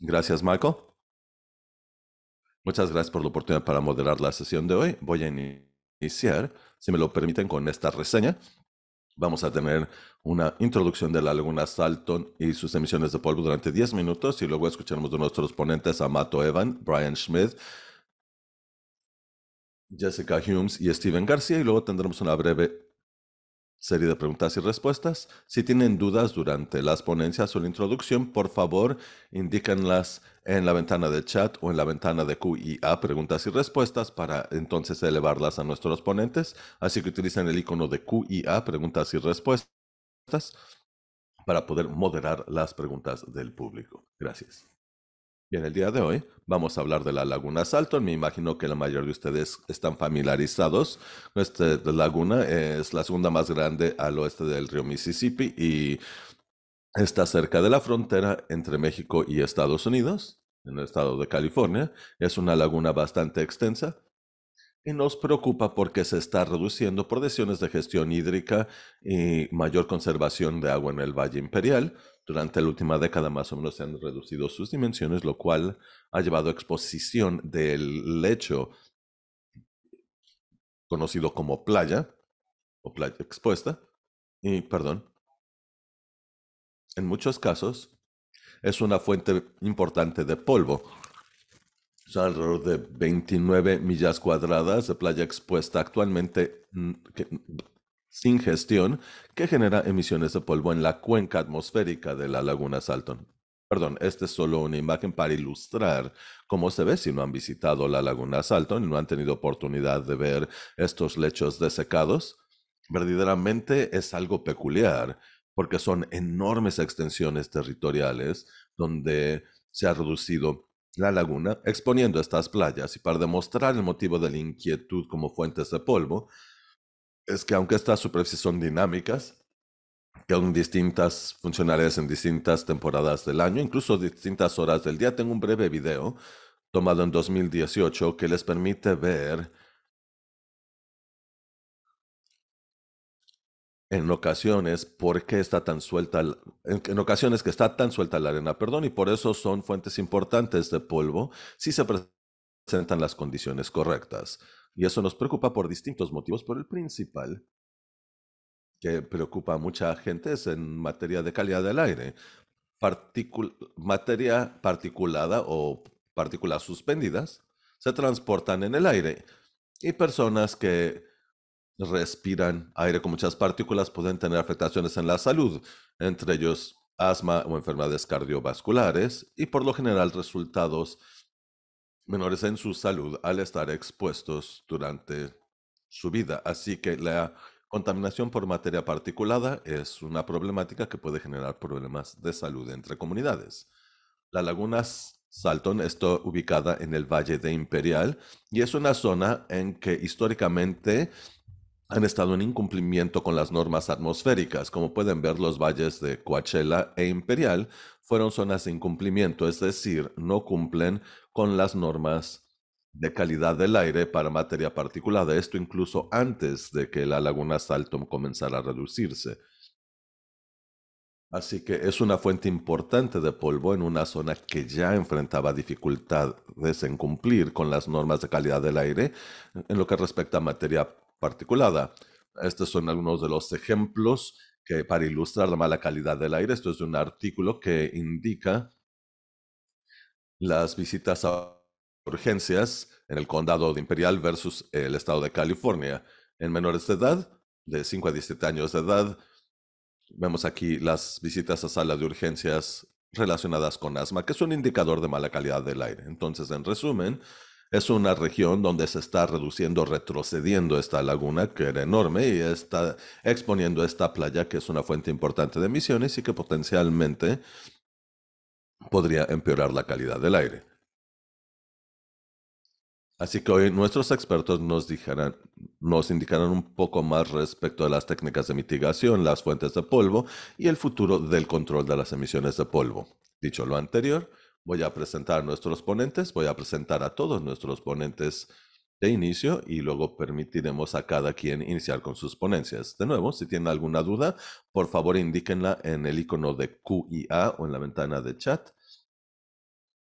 Gracias, Michael. Muchas gracias por la oportunidad para moderar la sesión de hoy. Voy a iniciar, si me lo permiten, con esta reseña. Vamos a tener una introducción de la Laguna Salton y sus emisiones de polvo durante 10 minutos y luego escucharemos de nuestros ponentes a Evan, Brian Schmidt, Jessica Humes y Steven García y luego tendremos una breve serie de preguntas y respuestas. Si tienen dudas durante las ponencias o la introducción, por favor, indíquenlas en la ventana de chat o en la ventana de QIA, preguntas y respuestas, para entonces elevarlas a nuestros ponentes. Así que utilicen el icono de QIA, preguntas y respuestas, para poder moderar las preguntas del público. Gracias. En el día de hoy vamos a hablar de la Laguna Salton. Me imagino que la mayoría de ustedes están familiarizados. Esta laguna es la segunda más grande al oeste del río Mississippi y está cerca de la frontera entre México y Estados Unidos, en el estado de California. Es una laguna bastante extensa y nos preocupa porque se está reduciendo por decisiones de gestión hídrica y mayor conservación de agua en el Valle Imperial durante la última década más o menos se han reducido sus dimensiones, lo cual ha llevado a exposición del lecho conocido como playa o playa expuesta. Y, perdón, en muchos casos es una fuente importante de polvo. Son alrededor de 29 millas cuadradas de playa expuesta actualmente, mm, que, sin gestión que genera emisiones de polvo en la cuenca atmosférica de la laguna Salton. Perdón, esta es solo una imagen para ilustrar cómo se ve si no han visitado la laguna Salton y no han tenido oportunidad de ver estos lechos desecados. Verdaderamente es algo peculiar porque son enormes extensiones territoriales donde se ha reducido la laguna, exponiendo estas playas y para demostrar el motivo de la inquietud como fuentes de polvo, es que aunque estas superficies son dinámicas, que aún distintas funcionalidades en distintas temporadas del año, incluso distintas horas del día, tengo un breve video tomado en 2018 que les permite ver en ocasiones por qué está tan suelta, en, ocasiones que está tan suelta la arena, perdón, y por eso son fuentes importantes de polvo si se presentan las condiciones correctas. Y eso nos preocupa por distintos motivos, pero el principal que preocupa a mucha gente es en materia de calidad del aire. materia particulada o partículas suspendidas se transportan en el aire y personas que respiran aire con muchas partículas pueden tener afectaciones en la salud, entre ellos asma o enfermedades cardiovasculares y por lo general resultados menores en su salud al estar expuestos durante su vida. Así que la contaminación por materia particulada es una problemática que puede generar problemas de salud entre comunidades. La laguna Salton está ubicada en el Valle de Imperial y es una zona en que históricamente han estado en incumplimiento con las normas atmosféricas. Como pueden ver, los valles de Coachella e Imperial fueron zonas de incumplimiento, es decir, no cumplen con las normas de calidad del aire para materia particulada, esto incluso antes de que la laguna Salto comenzara a reducirse. Así que es una fuente importante de polvo en una zona que ya enfrentaba dificultades en cumplir con las normas de calidad del aire en lo que respecta a materia particulada. Estos son algunos de los ejemplos para ilustrar la mala calidad del aire, esto es un artículo que indica las visitas a urgencias en el condado de Imperial versus el estado de California. En menores de edad, de 5 a 17 años de edad, vemos aquí las visitas a salas de urgencias relacionadas con asma, que es un indicador de mala calidad del aire. Entonces, en resumen, es una región donde se está reduciendo, retrocediendo esta laguna que era enorme y está exponiendo esta playa que es una fuente importante de emisiones y que potencialmente podría empeorar la calidad del aire. Así que hoy nuestros expertos nos, nos indicarán un poco más respecto a las técnicas de mitigación, las fuentes de polvo y el futuro del control de las emisiones de polvo. Dicho lo anterior, Voy a presentar a nuestros ponentes, voy a presentar a todos nuestros ponentes de inicio y luego permitiremos a cada quien iniciar con sus ponencias. De nuevo, si tienen alguna duda, por favor indíquenla en el icono de QIA o en la ventana de chat.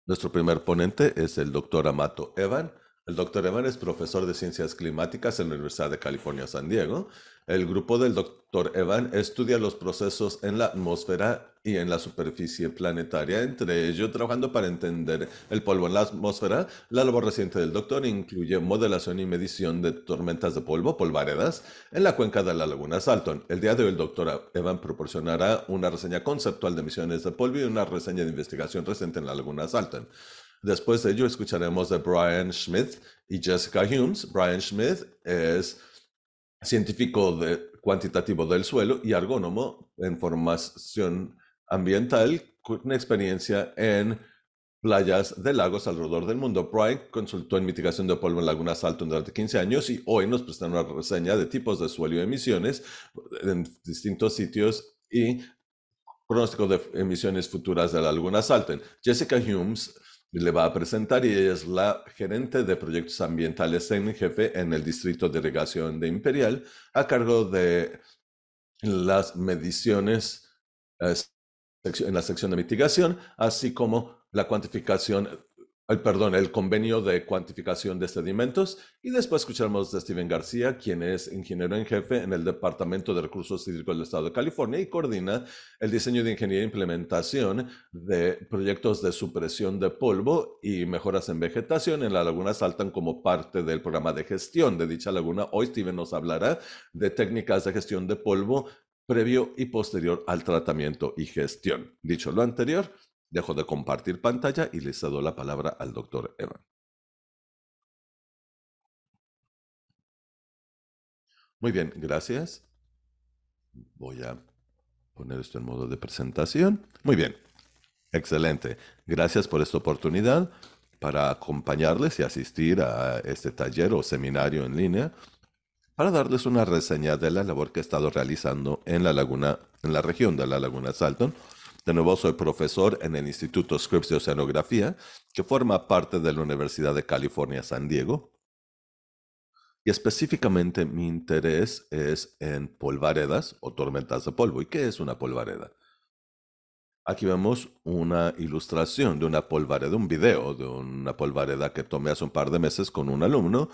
Nuestro primer ponente es el doctor Amato Evan. El doctor Evan es profesor de ciencias climáticas en la Universidad de California, San Diego. El grupo del doctor Evan estudia los procesos en la atmósfera y en la superficie planetaria, entre ellos trabajando para entender el polvo en la atmósfera. La labor reciente del doctor incluye modelación y medición de tormentas de polvo, polvaredas, en la cuenca de la laguna Salton. El día de hoy el doctor Evan proporcionará una reseña conceptual de emisiones de polvo y una reseña de investigación reciente en la laguna Salton. Después de ello escucharemos de Brian Smith y Jessica Humes. Brian Smith es científico de, cuantitativo del suelo y argónomo en formación ambiental con experiencia en playas de lagos alrededor del mundo. Pride consultó en mitigación de polvo en Laguna Salto durante 15 años y hoy nos presenta una reseña de tipos de suelo y emisiones en distintos sitios y pronóstico de emisiones futuras de la laguna Salto. Jessica Humes le va a presentar y ella es la gerente de proyectos ambientales en jefe en el Distrito de Irrigación de Imperial a cargo de las mediciones eh, en la sección de mitigación, así como la cuantificación, el, perdón, el convenio de cuantificación de sedimentos. Y después escucharemos de Steven García, quien es ingeniero en jefe en el Departamento de Recursos Hídricos del Estado de California y coordina el diseño de ingeniería e implementación de proyectos de supresión de polvo y mejoras en vegetación en la laguna Saltan como parte del programa de gestión de dicha laguna. Hoy Steven nos hablará de técnicas de gestión de polvo previo y posterior al tratamiento y gestión. Dicho lo anterior, dejo de compartir pantalla y les cedo la palabra al doctor Evan. Muy bien, gracias. Voy a poner esto en modo de presentación. Muy bien, excelente. Gracias por esta oportunidad para acompañarles y asistir a este taller o seminario en línea para darles una reseña de la labor que he estado realizando en la laguna, en la región de la laguna Salton. De nuevo, soy profesor en el Instituto Scripps de Oceanografía, que forma parte de la Universidad de California San Diego. Y específicamente mi interés es en polvaredas o tormentas de polvo. ¿Y qué es una polvareda? Aquí vemos una ilustración de una polvareda, un video de una polvareda que tomé hace un par de meses con un alumno,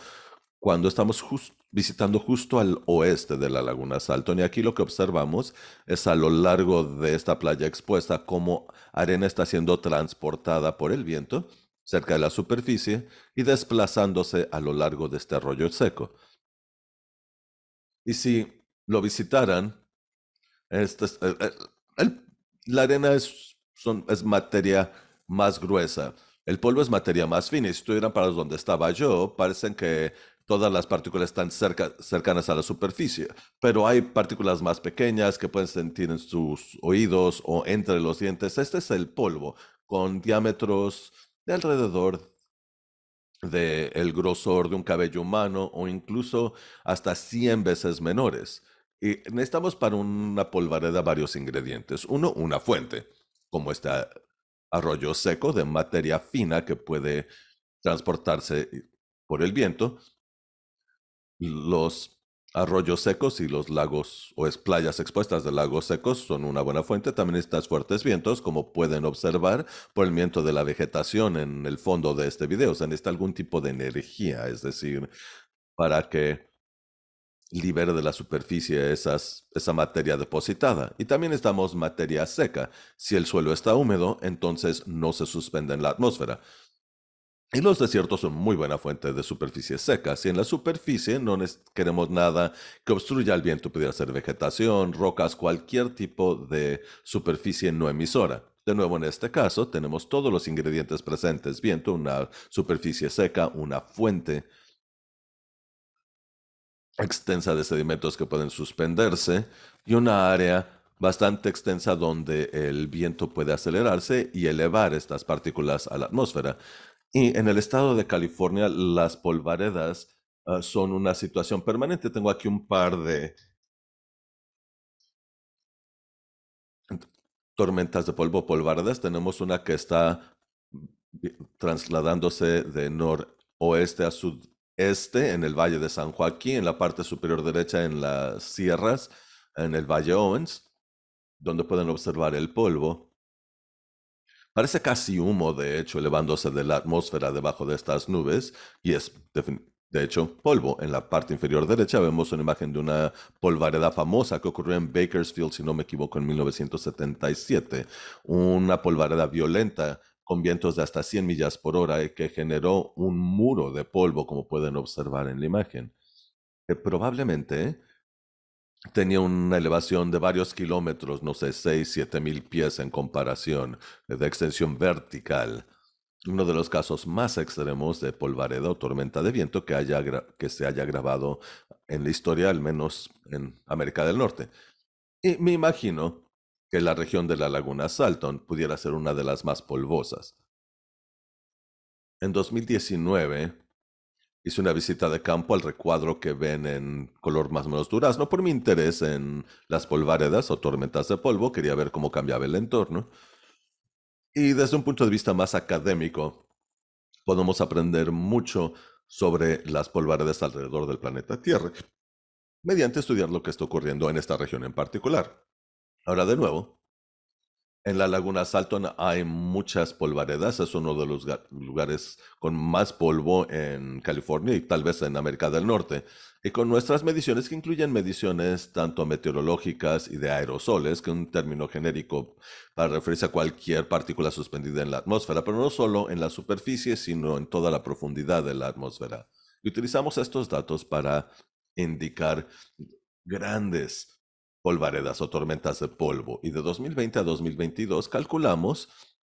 cuando estamos justo visitando justo al oeste de la laguna Salton. Y aquí lo que observamos es a lo largo de esta playa expuesta cómo arena está siendo transportada por el viento cerca de la superficie y desplazándose a lo largo de este arroyo seco. Y si lo visitaran, este eh, eh, la arena es, es materia más gruesa. El polvo es materia más fina y si estuvieran para donde estaba yo, parecen que todas las partículas están cercanas a la superficie, pero hay partículas más pequeñas que pueden sentir en sus oídos o entre los dientes. Este es el polvo, con diámetros de alrededor del grosor de un cabello humano o incluso hasta 100 veces menores. Y necesitamos para una polvareda varios ingredientes. Uno, una fuente, como este arroyo seco de materia fina que puede transportarse por el viento. Los arroyos secos y los lagos o playas expuestas de lagos secos son una buena fuente. También estas fuertes vientos, como pueden observar por el viento de la vegetación en el fondo de este video. O sea, necesita algún tipo de energía, es decir, para que libere de la superficie esa materia depositada. Y también estamos materia seca. Si el suelo está húmedo, entonces no se suspende en la atmósfera. Y los desiertos son muy buena fuente de superficie seca. Si en la superficie no queremos nada que obstruya el viento, pudiera ser vegetación, rocas, cualquier tipo de superficie no emisora. De nuevo, en este caso, tenemos todos los ingredientes presentes. Viento, una superficie seca, una fuente extensa de sedimentos que pueden suspenderse y una área bastante extensa donde el viento puede acelerarse y elevar estas partículas a la atmósfera. Y en el estado de California, las polvaredas ah, son una situación permanente. Tengo aquí un par de tormentas de polvo polvaredas. Tenemos una que está trasladándose de noroeste a sudeste en el Valle de San Joaquín, en la parte superior derecha en las sierras, en el Valle Owens, donde pueden observar el polvo. Parece casi humo, de hecho, elevándose de la atmósfera debajo de estas nubes, y es de hecho, polvo. En la parte inferior derecha vemos una imagen de una polvareda famosa que ocurrió en Bakersfield, si no me equivoco, en 1977. Una polvareda violenta con vientos de hasta 100 millas por hora y que generó un muro de polvo, como pueden observar en la imagen. Que probablemente tenía una elevación de varios kilómetros, no sé, 6, 7 mil pies en comparación, eh, de extensión vertical. Uno de los casos más extremos de polvareda o tormenta de viento que, que se haya grabado en la historia, al menos en América del Norte. Y me imagino que la región de la laguna Salton pudiera ser una de las más polvosas. En 2019, hice una visita de campo al recuadro que ven en color más o menos durazno por mi interés en las polvaredas o tormentas de polvo, quería ver cómo cambiaba el entorno. Y desde un punto de vista más académico, podemos aprender mucho sobre las polvaredas alrededor del planeta Tierra, mediante estudiar lo que está ocurriendo en esta región en particular. Ahora de nuevo, en la Laguna Salton hay muchas polvaredas, es uno de los lugares con más polvo en California y tal vez en América del Norte. Y con nuestras mediciones, que incluyen mediciones tanto meteorológicas y de aerosoles, que es un término genérico para referirse a cualquier partícula suspendida en la atmósfera, pero no solo en la superficie, sino en toda la profundidad de la atmósfera. Y utilizamos estos datos para indicar grandes polvaredas o tormentas de polvo. Y de 2020 a 2022 calculamos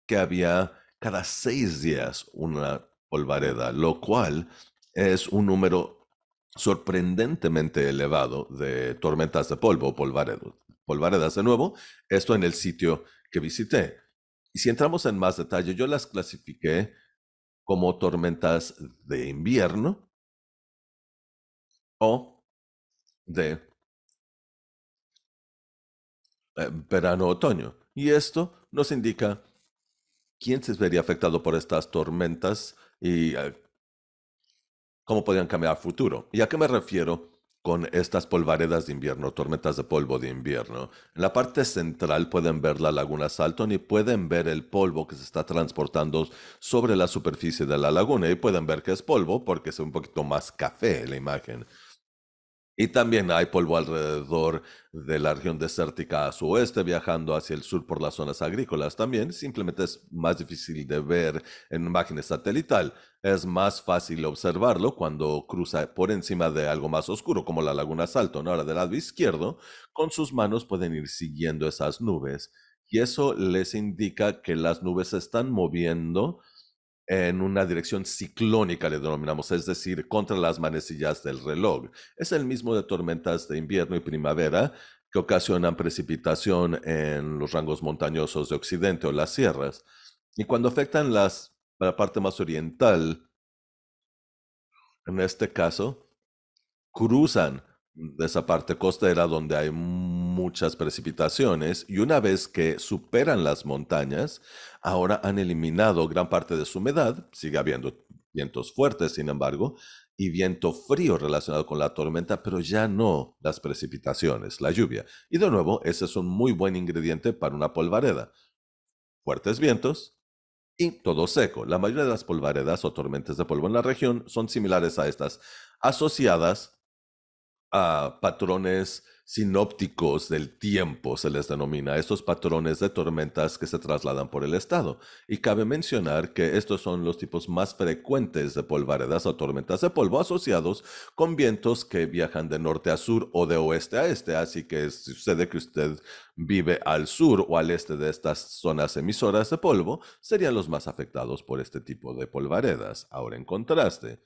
que había cada seis días una polvareda, lo cual es un número sorprendentemente elevado de tormentas de polvo polvaredas. Polvaredas de nuevo, esto en el sitio que visité. Y si entramos en más detalle, yo las clasifiqué como tormentas de invierno o de eh, verano-otoño. Y esto nos indica quién se vería afectado por estas tormentas y eh, cómo podrían cambiar futuro. ¿Y a qué me refiero con estas polvaredas de invierno, tormentas de polvo de invierno? En la parte central pueden ver la laguna Salton y pueden ver el polvo que se está transportando sobre la superficie de la laguna. Y pueden ver que es polvo porque es un poquito más café la imagen. Y también hay polvo alrededor de la región desértica a su oeste, viajando hacia el sur por las zonas agrícolas. También simplemente es más difícil de ver en imágenes satelital. Es más fácil observarlo cuando cruza por encima de algo más oscuro, como la laguna Salto. Ahora, del lado izquierdo, con sus manos pueden ir siguiendo esas nubes. Y eso les indica que las nubes se están moviendo en una dirección ciclónica, le denominamos, es decir, contra las manecillas del reloj. Es el mismo de tormentas de invierno y primavera que ocasionan precipitación en los rangos montañosos de Occidente o las sierras. Y cuando afectan las, la parte más oriental, en este caso, cruzan de esa parte costera donde hay muchas precipitaciones y una vez que superan las montañas, ahora han eliminado gran parte de su humedad, sigue habiendo vientos fuertes, sin embargo, y viento frío relacionado con la tormenta, pero ya no las precipitaciones, la lluvia. Y de nuevo, ese es un muy buen ingrediente para una polvareda. Fuertes vientos y todo seco. La mayoría de las polvaredas o tormentas de polvo en la región son similares a estas, asociadas patrones sinópticos del tiempo, se les denomina, estos patrones de tormentas que se trasladan por el estado. Y cabe mencionar que estos son los tipos más frecuentes de polvaredas o tormentas de polvo asociados con vientos que viajan de norte a sur o de oeste a este. Así que si sucede que usted vive al sur o al este de estas zonas emisoras de polvo, serían los más afectados por este tipo de polvaredas. Ahora en contraste,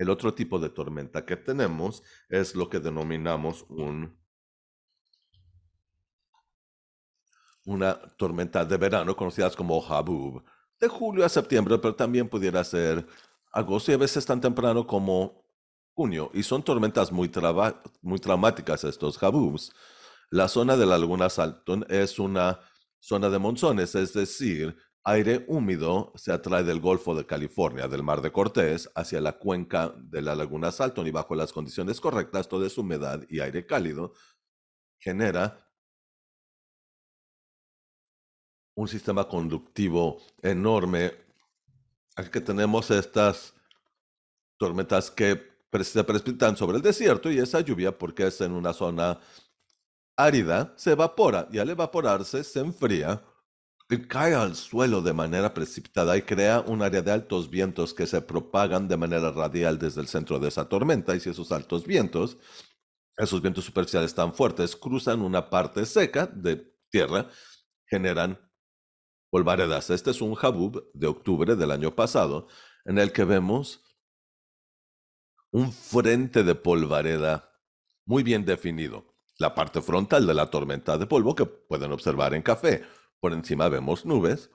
el otro tipo de tormenta que tenemos es lo que denominamos un, una tormenta de verano, conocida como Habub, de julio a septiembre, pero también pudiera ser agosto y a veces tan temprano como junio. Y son tormentas muy, muy traumáticas estos Habubs. La zona de la laguna Salton es una zona de monzones, es decir, Aire húmedo se atrae del Golfo de California, del Mar de Cortés, hacia la cuenca de la Laguna Salton y bajo las condiciones correctas, toda es humedad y aire cálido genera un sistema conductivo enorme. Aquí que tenemos estas tormentas que se precipitan sobre el desierto y esa lluvia, porque es en una zona árida, se evapora y al evaporarse se enfría cae al suelo de manera precipitada y crea un área de altos vientos que se propagan de manera radial desde el centro de esa tormenta. Y si esos altos vientos, esos vientos superficiales tan fuertes, cruzan una parte seca de tierra, generan polvaredas. Este es un habub de octubre del año pasado, en el que vemos un frente de polvareda muy bien definido. La parte frontal de la tormenta de polvo que pueden observar en café por encima vemos nubes,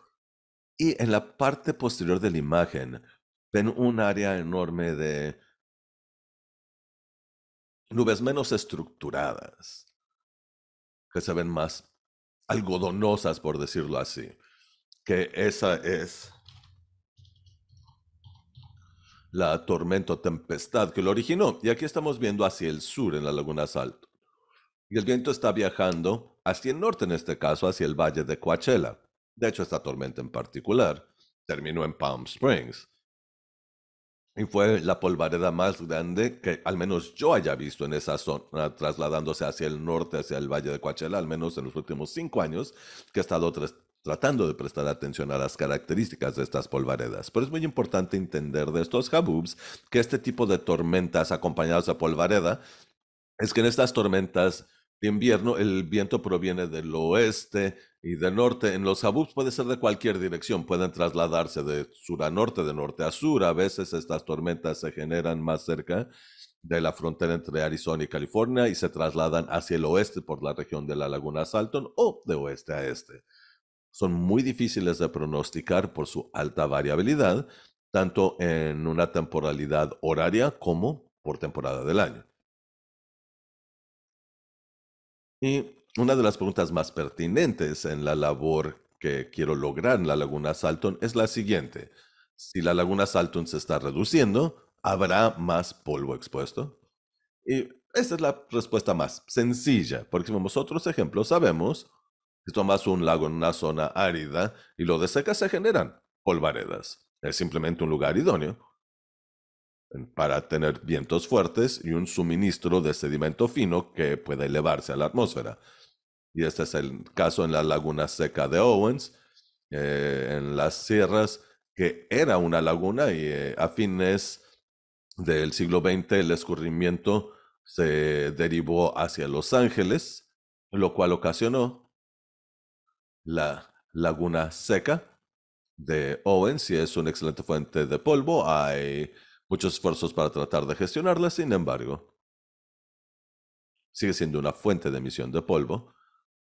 y en la parte posterior de la imagen ven un área enorme de nubes menos estructuradas, que se ven más algodonosas, por decirlo así, que esa es la tormenta tempestad que lo originó. Y aquí estamos viendo hacia el sur en la Laguna Salto. Y el viento está viajando hacia el norte, en este caso hacia el valle de Coachella. De hecho, esta tormenta en particular terminó en Palm Springs. Y fue la polvareda más grande que al menos yo haya visto en esa zona, trasladándose hacia el norte, hacia el Valle de Coachella, al menos en los últimos cinco años, que he estado tratando de prestar atención a las características de estas polvaredas. Pero es muy importante entender de estos haboobs que este tipo de tormentas acompañadas de polvareda es que en estas tormentas de invierno, el viento proviene del oeste y del norte. En los abus puede ser de cualquier dirección, pueden trasladarse de sur a norte, de norte a sur. A veces estas tormentas se generan más cerca de la frontera entre Arizona y California y se trasladan hacia el oeste por la región de la laguna Salton o de oeste a este. Son muy difíciles de pronosticar por su alta variabilidad, tanto en una temporalidad horaria como por temporada del año. Y una de las preguntas más pertinentes en la labor que quiero lograr en la Laguna Salton es la siguiente. Si la Laguna Salton se está reduciendo, ¿habrá más polvo expuesto? Y esa es la respuesta más sencilla, porque como otros ejemplos sabemos, si tomas un lago en una zona árida y lo desecas, se generan polvaredas. Es simplemente un lugar idóneo para tener vientos fuertes y un suministro de sedimento fino que pueda elevarse a la atmósfera. Y este es el caso en la laguna seca de Owens, eh, en las sierras, que era una laguna y eh, a fines del siglo XX el escurrimiento se derivó hacia Los Ángeles, lo cual ocasionó la laguna seca de Owens y es una excelente fuente de polvo. Hay muchos esfuerzos para tratar de gestionarla, sin embargo, sigue siendo una fuente de emisión de polvo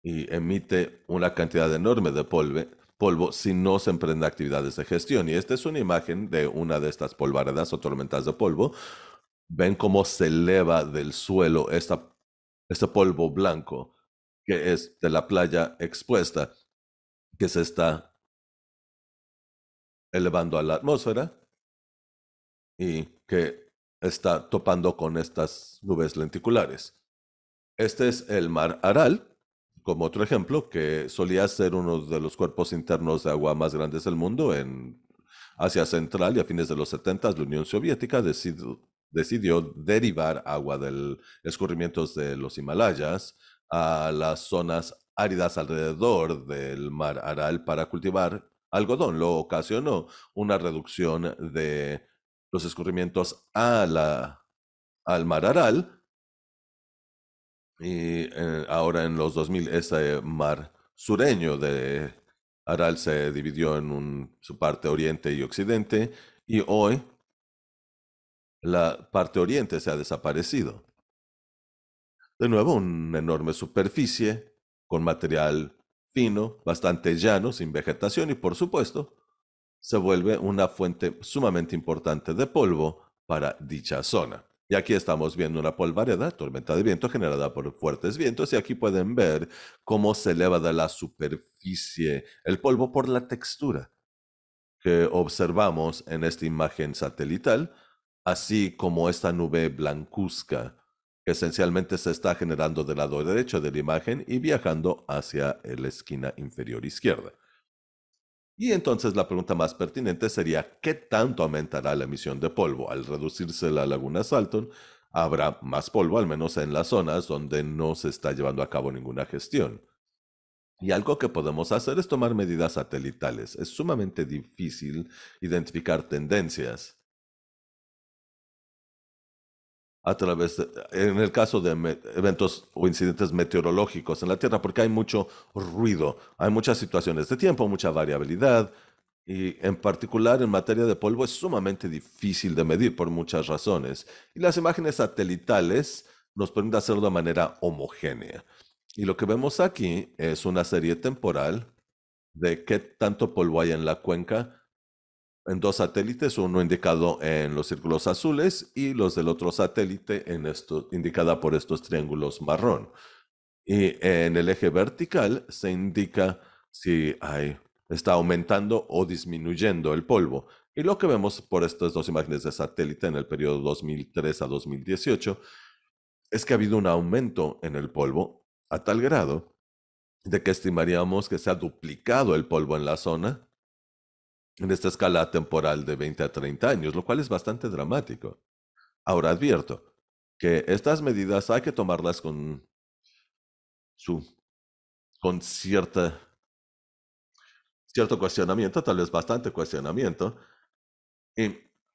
y emite una cantidad enorme de polvo si no se emprende actividades de gestión. Y esta es una imagen de una de estas polvaredas o tormentas de polvo. Ven cómo se eleva del suelo este polvo blanco que es de la playa expuesta, que se está elevando a la atmósfera y que está topando con estas nubes lenticulares. Este es el mar Aral, como otro ejemplo, que solía ser uno de los cuerpos internos de agua más grandes del mundo en Asia Central y a fines de los 70 la Unión Soviética decidió, derivar agua de escurrimientos de los Himalayas a las zonas áridas alrededor del mar Aral para cultivar algodón. Lo ocasionó una reducción de los escurrimientos a la, al mar Aral. Y eh, ahora en los 2000 ese mar sureño de Aral se dividió en un, su parte oriente y occidente y hoy la parte oriente se ha desaparecido. De nuevo, una enorme superficie con material fino, bastante llano, sin vegetación y por supuesto, se vuelve una fuente sumamente importante de polvo para dicha zona. Y aquí estamos viendo una polvareda, tormenta de viento generada por fuertes vientos, y aquí pueden ver cómo se eleva de la superficie el polvo por la textura que observamos en esta imagen satelital, así como esta nube blancuzca que esencialmente se está generando del lado derecho de la imagen y viajando hacia la esquina inferior izquierda. Y entonces la pregunta más pertinente sería, ¿qué tanto aumentará la emisión de polvo? Al reducirse la laguna Salton, habrá más polvo, al menos en las zonas donde no se está llevando a cabo ninguna gestión. Y algo que podemos hacer es tomar medidas satelitales. Es sumamente difícil identificar tendencias a través en el caso de eventos o incidentes meteorológicos en la Tierra, porque hay mucho ruido, hay muchas situaciones de tiempo, mucha variabilidad, y en particular en materia de polvo es sumamente difícil de medir por muchas razones. Y las imágenes satelitales nos permiten hacerlo de manera homogénea. Y lo que vemos aquí es una serie temporal de qué tanto polvo hay en la cuenca en dos satélites, uno indicado en los círculos azules y los del otro satélite en esto, indicada por estos triángulos marrón. Y en el eje vertical se indica si hay, está aumentando o disminuyendo el polvo. Y lo que vemos por estas dos imágenes de satélite en el periodo 2003 a 2018 es que ha habido un aumento en el polvo a tal grado de que estimaríamos que se ha duplicado el polvo en la zona en esta escala temporal de 20 a 30 años, lo cual es bastante dramático. Ahora advierto que estas medidas hay que tomarlas con su con cierta cierto cuestionamiento, tal vez bastante cuestionamiento,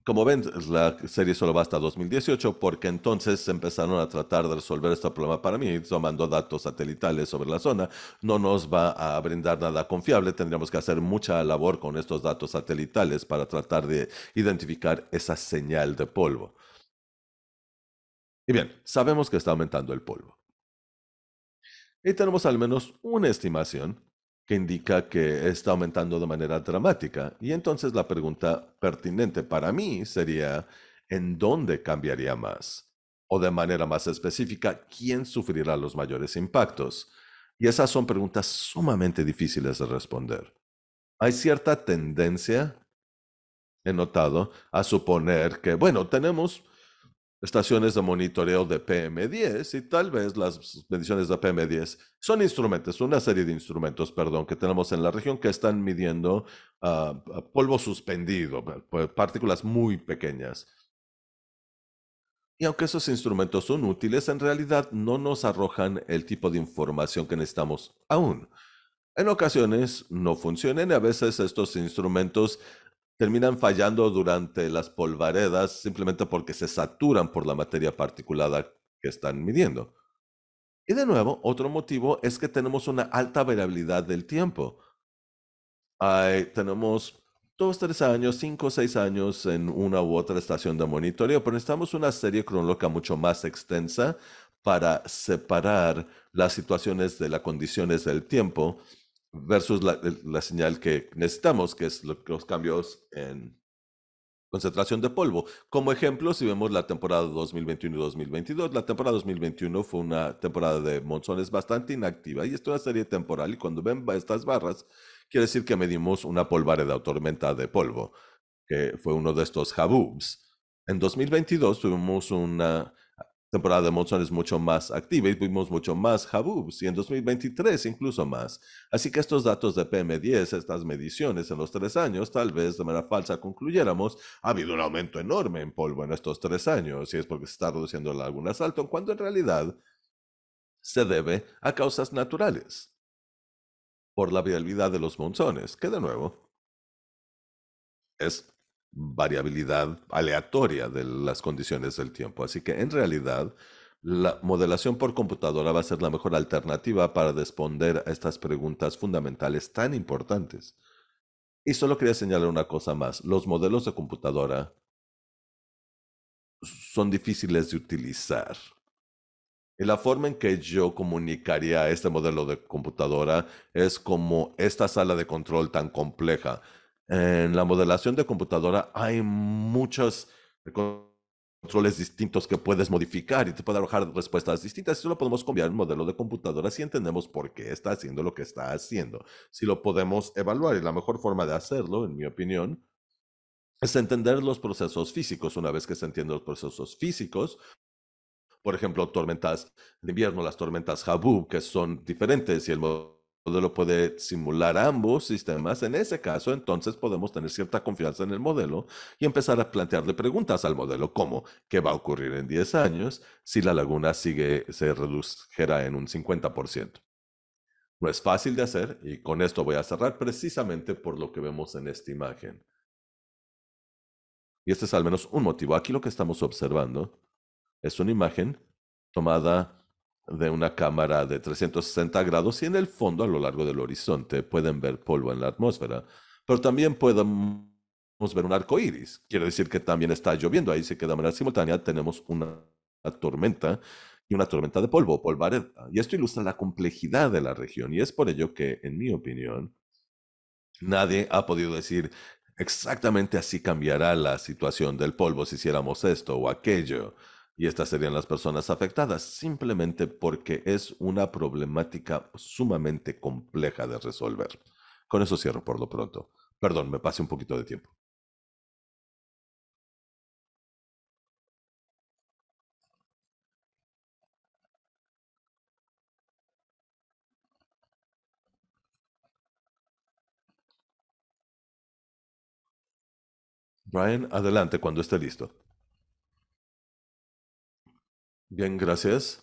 como ven, la serie solo va hasta 2018 porque entonces empezaron a tratar de resolver este problema para mí, tomando datos satelitales sobre la zona. No nos va a brindar nada confiable, tendríamos que hacer mucha labor con estos datos satelitales para tratar de identificar esa señal de polvo. Y bien, sabemos que está aumentando el polvo. Y tenemos al menos una estimación que indica que está aumentando de manera dramática. Y entonces la pregunta pertinente para mí sería, ¿en dónde cambiaría más? O de manera más específica, ¿quién sufrirá los mayores impactos? Y esas son preguntas sumamente difíciles de responder. Hay cierta tendencia, he notado, a suponer que, bueno, tenemos estaciones de monitoreo de PM10 y tal vez las mediciones de PM10 son instrumentos, una serie de instrumentos, perdón, que tenemos en la región que están midiendo ah, ah, polvo suspendido, partículas muy pequeñas. Y aunque esos instrumentos son útiles, en realidad no nos arrojan el tipo de información que necesitamos aún. En ocasiones no funcionan y a veces estos instrumentos terminan fallando durante las polvaredas simplemente porque se saturan por la materia particulada que están midiendo. Y de nuevo, otro motivo es que tenemos una alta variabilidad del tiempo. tenemos dos, tres años, cinco, seis años en una u otra estación de monitoreo, pero necesitamos una serie cronológica mucho más extensa para separar las situaciones de las condiciones del tiempo versus la, señal que necesitamos, que es los cambios en concentración de polvo. Como ejemplo, si vemos la temporada 2021 y 2022, la temporada 2021 fue una temporada de monzones bastante inactiva y esto es una serie temporal y cuando ven estas barras, quiere decir que medimos una polvareda o tormenta de polvo, que fue uno de estos habubs. En 2022 tuvimos una temporada de monzones mucho más activa y vimos mucho más Habubs y en 2023 incluso más. Así que estos datos de PM10, estas mediciones en los tres años, tal vez de manera falsa concluyéramos, ha habido un aumento enorme en polvo en estos tres años y es porque se está reduciendo algún asalto, cuando en realidad se debe a causas naturales por la viabilidad de los monzones, que de nuevo es variabilidad aleatoria de las condiciones del tiempo. Así que en realidad la modelación por computadora va a ser la mejor alternativa para responder a estas preguntas fundamentales tan importantes. Y solo quería señalar una cosa más. Los modelos de computadora son difíciles de utilizar. Y la forma en que yo comunicaría este modelo de computadora es como esta sala de control tan compleja en la modelación de computadora hay muchos controles distintos que puedes modificar y te puede arrojar respuestas distintas. Eso lo podemos cambiar en modelo de computadora si entendemos por qué está haciendo lo que está haciendo. Si lo podemos evaluar y la mejor forma de hacerlo, en mi opinión, es entender los procesos físicos. Una vez que se entienden los procesos físicos, por ejemplo, tormentas de invierno, las tormentas jabú que son diferentes y el modelo modelo puede simular ambos sistemas. En ese caso, entonces podemos tener cierta confianza en el modelo y empezar a plantearle preguntas al modelo como ¿qué va a ocurrir en 10 años si la laguna sigue, se redujera en un 50%? No es fácil de hacer y con esto voy a cerrar precisamente por lo que vemos en esta imagen. Y este es al menos un motivo. Aquí lo que estamos observando es una imagen tomada de una cámara de 360 grados y en el fondo a lo largo del horizonte pueden ver polvo en la atmósfera, pero también podemos ver un arco iris. Quiere decir que también está lloviendo ahí, se queda de manera simultánea tenemos una tormenta y una tormenta de polvo, polvareda. Y esto ilustra la complejidad de la región y es por ello que, en mi opinión, nadie ha podido decir exactamente así cambiará la situación del polvo si hiciéramos esto o aquello. Y estas serían las personas afectadas, simplemente porque es una problemática sumamente compleja de resolver. Con eso cierro por lo pronto. Perdón, me pasé un poquito de tiempo. Brian, adelante cuando esté listo. Bien, gracias.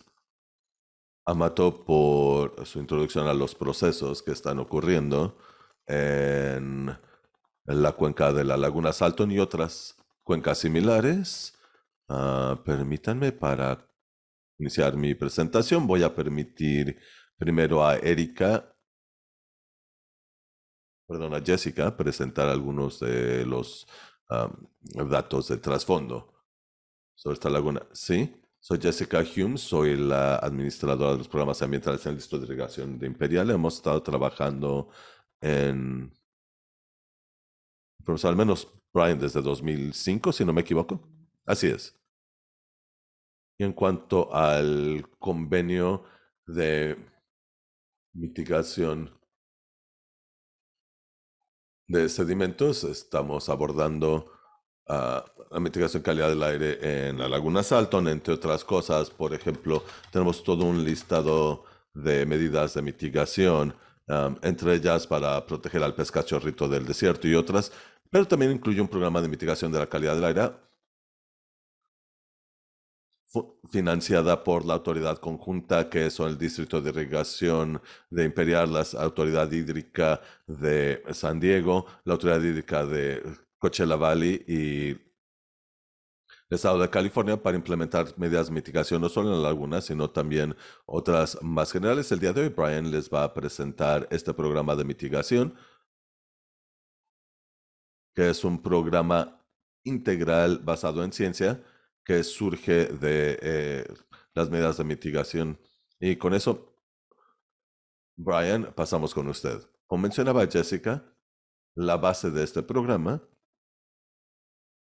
Amato por su introducción a los procesos que están ocurriendo en la cuenca de la Laguna Salton y otras cuencas similares. Ah, permítanme para iniciar mi presentación. Voy a permitir primero a Erika, perdón, a Jessica, presentar algunos de los ah, datos de trasfondo sobre esta laguna. Sí. Soy Jessica Hume, soy la administradora de los programas ambientales en el Distrito de Irrigación de Imperial. Hemos estado trabajando en, pues, al menos Brian, desde 2005, si no me equivoco. Así es. Y en cuanto al convenio de mitigación de sedimentos, estamos abordando la mitigación de calidad del aire en la Laguna Salton, entre otras cosas. Por ejemplo, tenemos todo un listado de medidas de mitigación, entre ellas para proteger al pescachorrito del desierto y otras, pero también incluye un programa de mitigación de la calidad del aire financiada por la autoridad conjunta, que son el Distrito de Irrigación de Imperial, la Autoridad Hídrica de San Diego, la Autoridad Hídrica de Coachella Valley y el Estado de California para implementar medidas de mitigación no solo en laguna, sino también otras más generales. El día de hoy Brian les va a presentar este programa de mitigación, que es un programa integral basado en ciencia que surge de eh, las medidas de mitigación. Y con eso, Brian, pasamos con usted. Como mencionaba Jessica, la base de este programa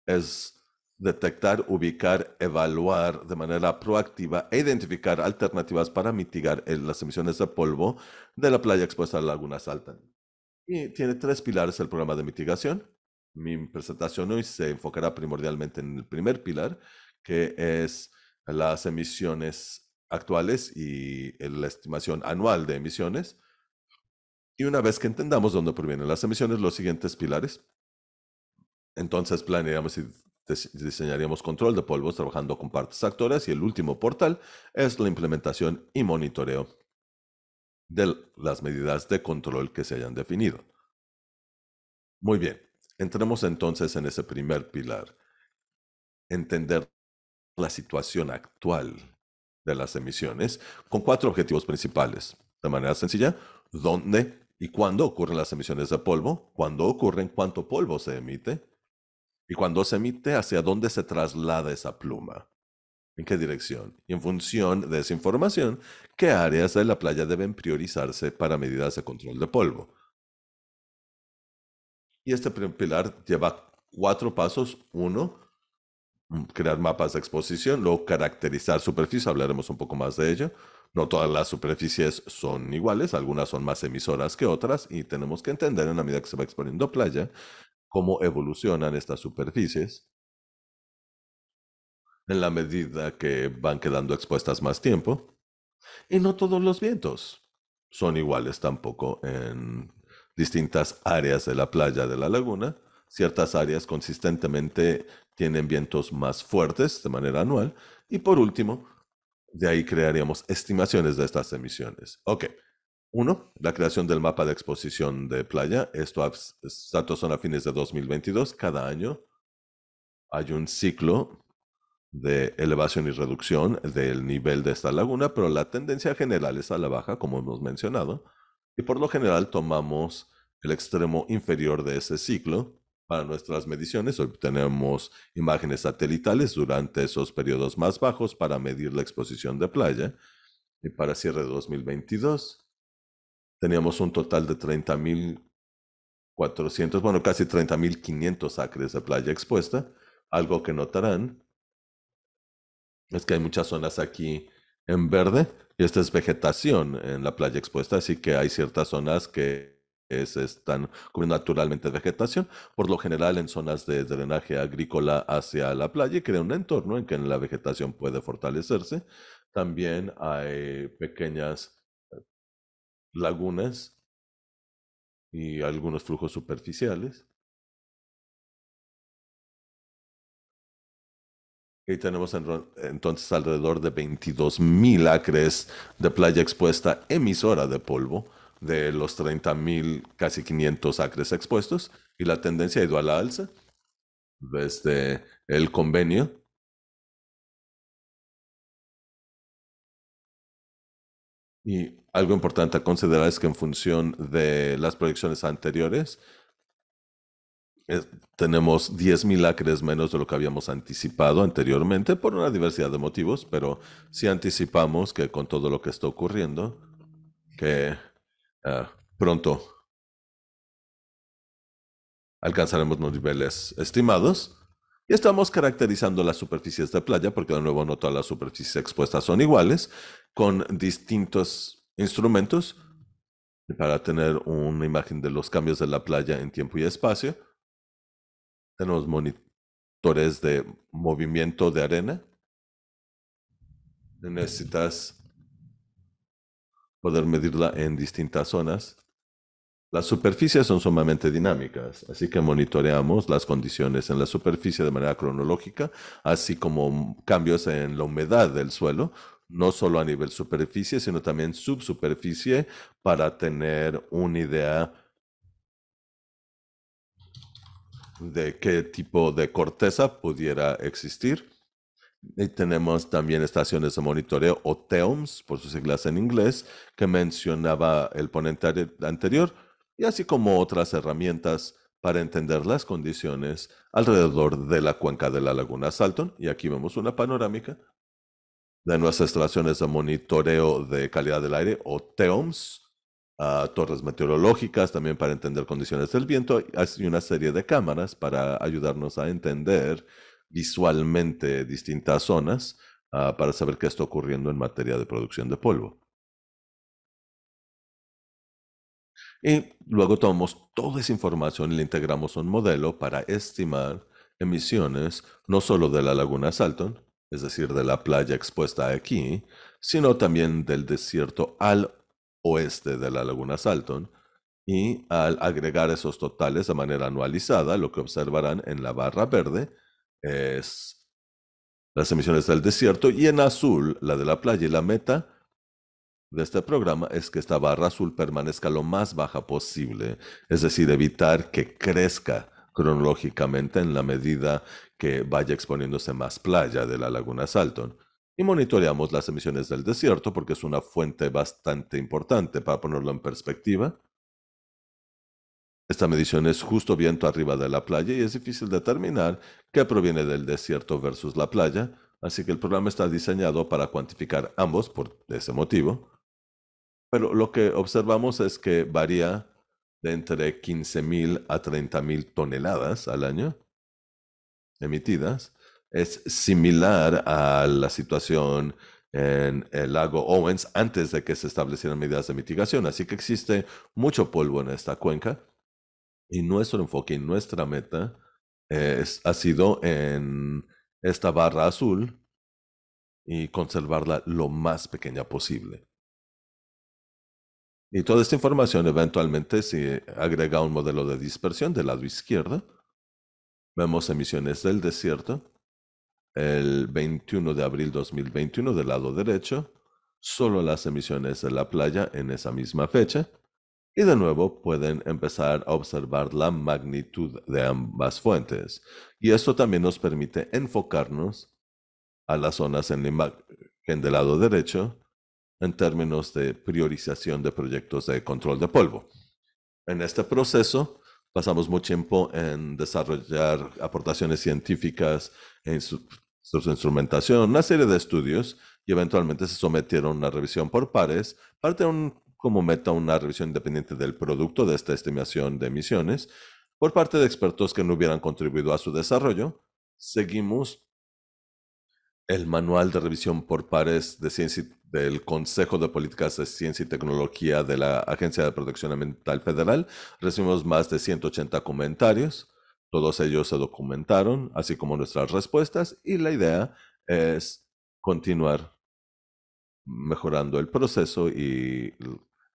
es detectar, ubicar, evaluar de manera proactiva e identificar alternativas para mitigar las emisiones de polvo de la playa expuesta a la laguna Y tiene tres pilares el programa de mitigación. Mi presentación hoy se enfocará primordialmente en el primer pilar, que es las emisiones actuales y la estimación anual de emisiones. Y una vez que entendamos dónde provienen las emisiones, los siguientes pilares entonces planeamos y diseñaríamos control de polvos trabajando con partes actores y el último portal es la implementación y monitoreo de las medidas de control que se hayan definido. Muy bien, entremos entonces en ese primer pilar, entender la situación actual de las emisiones con cuatro objetivos principales. De manera sencilla, dónde y cuándo ocurren las emisiones de polvo, cuándo ocurren, cuánto polvo se emite, y cuando se emite, ¿hacia dónde se traslada esa pluma? ¿En qué dirección? Y en función de esa información, ¿qué áreas de la playa deben priorizarse para medidas de control de polvo? Y este primer pilar lleva cuatro pasos. Uno, mm, crear mapas de exposición, luego caracterizar superficie, hablaremos un poco más de ello. No todas las superficies son iguales, algunas son más emisoras que otras y tenemos que entender en la medida que se va exponiendo playa cómo evolucionan estas superficies en la medida que van quedando expuestas más tiempo. Y no todos los vientos son iguales tampoco en distintas áreas de la playa de la laguna. Ciertas áreas consistentemente tienen vientos más fuertes de manera anual. Y por último, de ahí crearíamos estimaciones de estas emisiones. Ok, uno, la creación del mapa de exposición de playa. Estos datos son a fines de 2022. Cada año hay un ciclo de elevación y reducción del nivel de esta laguna, pero la tendencia general es a la baja, como hemos mencionado, y por lo general tomamos el extremo inferior de ese ciclo para nuestras mediciones. Obtenemos imágenes satelitales durante esos periodos más bajos para medir la exposición de playa. Y para cierre de 2022, teníamos un total de 30.400, bueno, casi 30.500 acres de playa expuesta. Algo que notarán es que hay muchas zonas aquí en verde y esta es vegetación en la playa expuesta, así que hay ciertas zonas que están cubriendo naturalmente vegetación, por lo general en zonas de drenaje agrícola hacia la playa y crea un entorno en que la vegetación puede fortalecerse. También hay pequeñas lagunas y algunos flujos superficiales. Y tenemos entonces alrededor de 22.000 acres de playa expuesta emisora de polvo de los 30.000, casi 500 acres expuestos. Y la tendencia ha ido a la alza desde el convenio Y algo importante a considerar es que en función de las proyecciones anteriores, eh, tenemos 10.000 acres menos de lo que habíamos anticipado anteriormente por una diversidad de motivos, pero sí anticipamos que con todo lo que está ocurriendo, que eh, pronto alcanzaremos los niveles estimados. Y estamos caracterizando las superficies de playa porque de nuevo no todas las superficies expuestas son iguales, con distintos instrumentos para tener una imagen de los cambios de la playa en tiempo y espacio. Tenemos monitores de movimiento de arena. Necesitas poder medirla en distintas zonas. Las superficies son sumamente dinámicas, así que monitoreamos las condiciones en la superficie de manera cronológica, así como cambios en la humedad del suelo no solo a nivel superficie, sino también subsuperficie, para tener una idea de qué tipo de corteza pudiera existir. Y tenemos también estaciones de monitoreo o TEOMS, por sus siglas en inglés, que mencionaba el ponente anterior, y así como otras herramientas para entender las condiciones alrededor de la cuenca de la laguna Salton. Y aquí vemos una panorámica de nuestras instalaciones de monitoreo de calidad del aire o TEOMS, torres meteorológicas también para entender condiciones del viento y una serie de cámaras para ayudarnos a entender visualmente distintas zonas para saber qué está ocurriendo en materia de producción de polvo. Y luego tomamos toda esa información y la integramos un modelo para estimar emisiones no solo de la laguna Salton, es decir, de la playa expuesta aquí, sino también del desierto al oeste de la laguna Salton, y al agregar esos totales de manera anualizada, lo que observarán en la barra verde es las emisiones del desierto y en azul la de la playa. Y la meta de este programa es que esta barra azul permanezca lo más baja posible, es decir, evitar que crezca cronológicamente en la medida que vaya exponiéndose más playa de la laguna Salton y monitoreamos las emisiones del desierto porque es una fuente bastante importante para ponerlo en perspectiva. Esta medición es justo viento arriba de la playa y es difícil determinar qué proviene del desierto versus la playa, así que el programa está diseñado para cuantificar ambos por ese motivo. Pero lo que observamos es que varía de entre 15.000 a 30.000 toneladas al año emitidas es similar a la situación en el lago Owens antes de que se establecieran medidas de mitigación. Así que existe mucho polvo en esta cuenca y nuestro enfoque y nuestra meta eh, ha sido en esta barra azul y conservarla lo más pequeña posible. Y toda esta información eventualmente se agrega a un modelo de dispersión del lado izquierdo Vemos emisiones del desierto el 21 de abril 2021 del lado derecho, solo las emisiones de la playa en esa misma fecha y de nuevo pueden empezar a observar la magnitud de ambas fuentes. Y esto también nos permite enfocarnos a las zonas en el imagen del lado derecho en términos de priorización de proyectos de control de polvo. En este proceso, pasamos mucho tiempo en desarrollar aportaciones científicas, en su, instrumentación, una serie de estudios y eventualmente se sometieron a una revisión por pares, parte un, como meta una revisión independiente del producto de esta estimación de emisiones por parte de expertos que no hubieran contribuido a su desarrollo. Seguimos el manual de revisión por pares de ciencia del Consejo de Políticas de Ciencia y Tecnología de la Agencia de Protección Ambiental Federal. Recibimos más de 180 comentarios. Todos ellos se documentaron, así como nuestras respuestas, y la idea es continuar mejorando el proceso y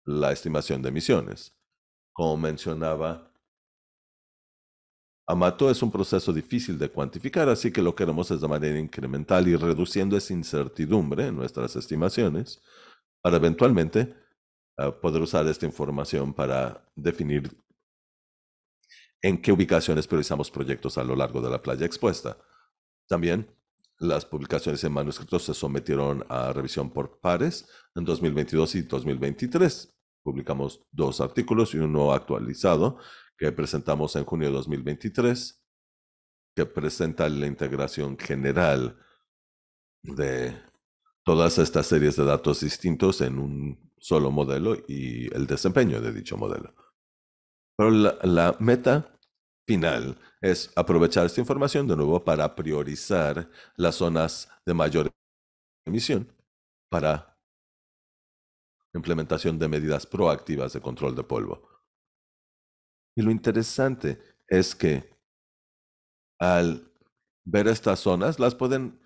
la estimación de emisiones. Como mencionaba Amato es un proceso difícil de cuantificar, así que lo queremos es de manera incremental y reduciendo esa incertidumbre en nuestras estimaciones para eventualmente ah, poder usar esta información para definir en qué ubicaciones priorizamos proyectos a lo largo de la playa expuesta. También las publicaciones en manuscritos se sometieron a revisión por pares en 2022 y 2023. Publicamos dos artículos y uno actualizado que presentamos en junio de 2023, que presenta la integración general de todas estas series de datos distintos en un solo modelo y el desempeño de dicho modelo. Pero la, la meta final es aprovechar esta información de nuevo para priorizar las zonas de mayor emisión para implementación de medidas proactivas de control de polvo. Y lo interesante es que al ver estas zonas, las pueden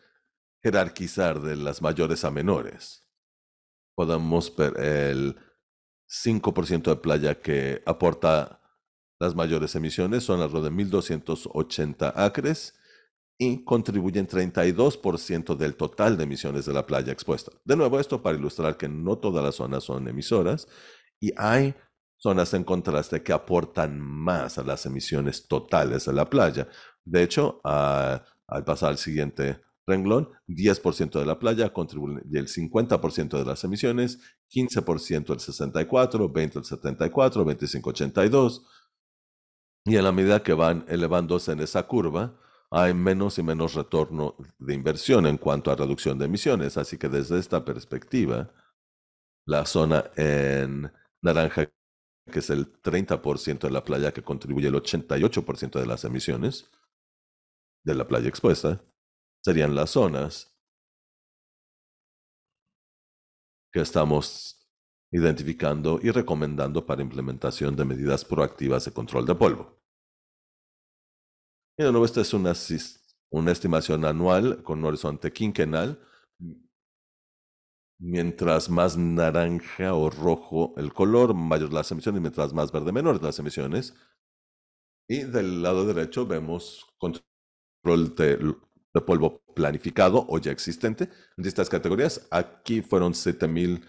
jerarquizar de las mayores a menores. Podemos ver el 5% de playa que aporta las mayores emisiones, son alrededor de 1.280 acres y contribuyen 32% del total de emisiones de la playa expuesta. De nuevo, esto para ilustrar que no todas las zonas son emisoras y hay zonas en contraste que aportan más a las emisiones totales de la playa. De hecho, al pasar al siguiente renglón, 10% de la playa contribuye el 50% de las emisiones, 15% el 64, 20 el 74, 25 82. Y a la medida que van elevándose en esa curva, hay menos y menos retorno de inversión en cuanto a reducción de emisiones. Así que desde esta perspectiva, la zona en naranja que es el 30% de la playa que contribuye el 88% de las emisiones de la playa expuesta, serían las zonas que estamos identificando y recomendando para implementación de medidas proactivas de control de polvo. Y de nuevo, esta es una, una estimación anual con un horizonte quinquenal Mientras más naranja o rojo el color, mayor las emisiones, mientras más verde, menores las emisiones. Y del lado derecho vemos control de, polvo planificado o ya existente. En estas categorías, aquí fueron 7000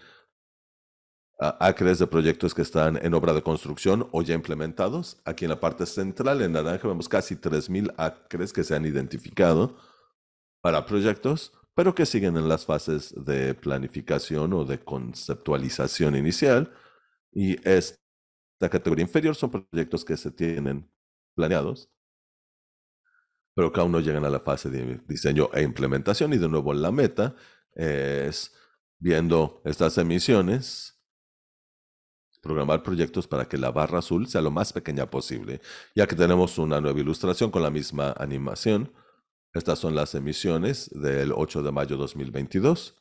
ah, acres de proyectos que están en obra de construcción o ya implementados. Aquí en la parte central, en naranja, vemos casi 3.000 acres que se han identificado para proyectos pero que siguen en las fases de planificación o de conceptualización inicial. Y esta categoría inferior son proyectos que se tienen planeados, pero que aún no llegan a la fase de diseño e implementación. Y de nuevo, la meta es viendo estas emisiones, programar proyectos para que la barra azul sea lo más pequeña posible, ya que tenemos una nueva ilustración con la misma animación estas son las emisiones del 8 de mayo de 2022.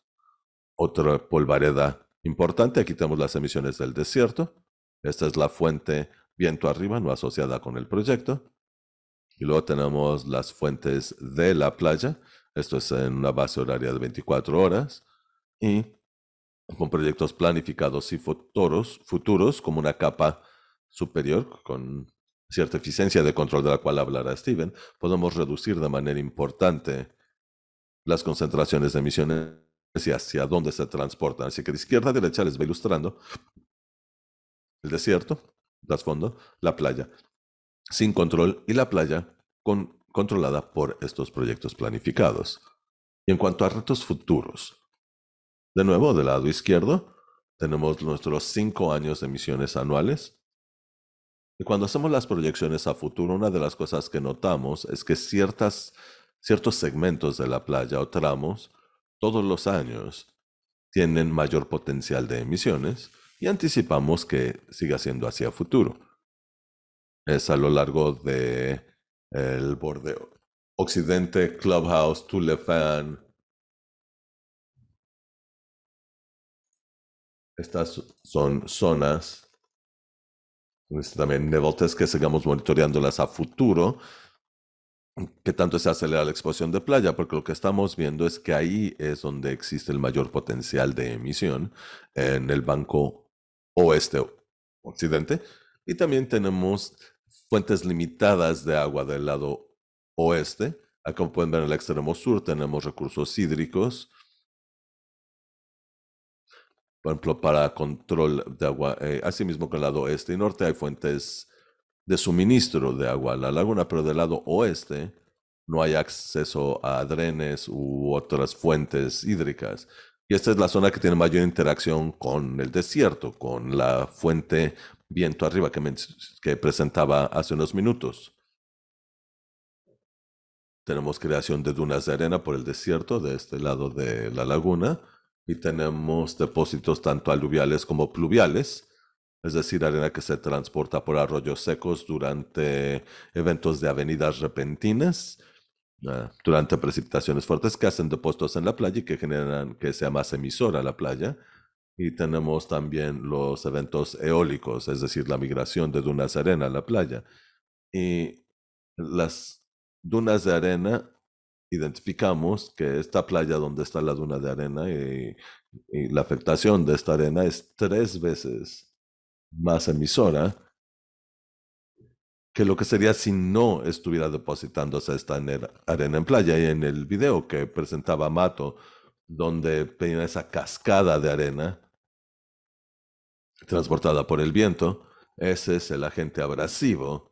Otra polvareda importante, aquí tenemos las emisiones del desierto. Esta es la fuente viento arriba, no asociada con el proyecto. Y luego tenemos las fuentes de la playa. Esto es en una base horaria de 24 horas. Y con proyectos planificados y futuros, futuros como una capa superior con cierta eficiencia de control de la cual hablará Steven, podemos reducir de manera importante las concentraciones de emisiones y hacia dónde se transportan. Así que de izquierda a derecha les va ilustrando el desierto, fondo, la playa, sin control y la playa con, controlada por estos proyectos planificados. Y en cuanto a retos futuros, de nuevo, del lado izquierdo, tenemos nuestros cinco años de emisiones anuales y cuando hacemos las proyecciones a futuro, una de las cosas que notamos es que ciertas, ciertos segmentos de la playa o tramos todos los años tienen mayor potencial de emisiones y anticipamos que siga siendo hacia futuro. Es a lo largo de el borde occidente, Clubhouse, Tulefan. Estas son zonas este, también nevote es que sigamos monitoreándolas a futuro, que tanto se acelera la exposición de playa, porque lo que estamos viendo es que ahí es donde existe el mayor potencial de emisión en el banco oeste occidente. Y también tenemos fuentes limitadas de agua del lado oeste. como pueden ver, en el extremo sur tenemos recursos hídricos por ejemplo, para control de agua. Eh, así asimismo, con el lado este y norte hay fuentes de suministro de agua a la laguna, pero del lado oeste no hay acceso a drenes u otras fuentes hídricas. Y esta es la zona que tiene mayor interacción con el desierto, con la fuente viento arriba que presentaba hace unos minutos. Tenemos creación de dunas de arena por el desierto de este lado de la laguna y tenemos depósitos tanto aluviales como pluviales, es decir, arena que se transporta por arroyos secos durante eventos de avenidas repentinas, ah, durante precipitaciones fuertes que hacen depósitos en la playa y que generan que sea más emisora la playa. Y tenemos también los eventos eólicos, es decir, la migración de dunas de arena a la playa. Y las dunas de arena identificamos que esta playa donde está la duna de arena y, la afectación de esta arena es tres veces más emisora que lo que sería si no estuviera depositándose esta arena en playa. Y en el video que presentaba Mato, donde tenía esa cascada de arena transportada por el viento, ese es el agente abrasivo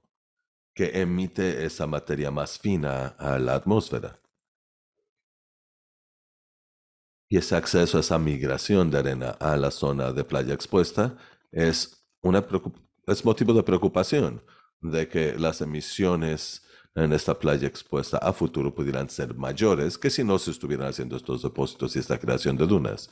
que emite esa materia más fina a la atmósfera. Y ese acceso, esa migración de arena a la zona de playa expuesta es, una es motivo de preocupación de que las emisiones en esta playa expuesta a futuro pudieran ser mayores que si no se estuvieran haciendo estos depósitos y esta creación de dunas.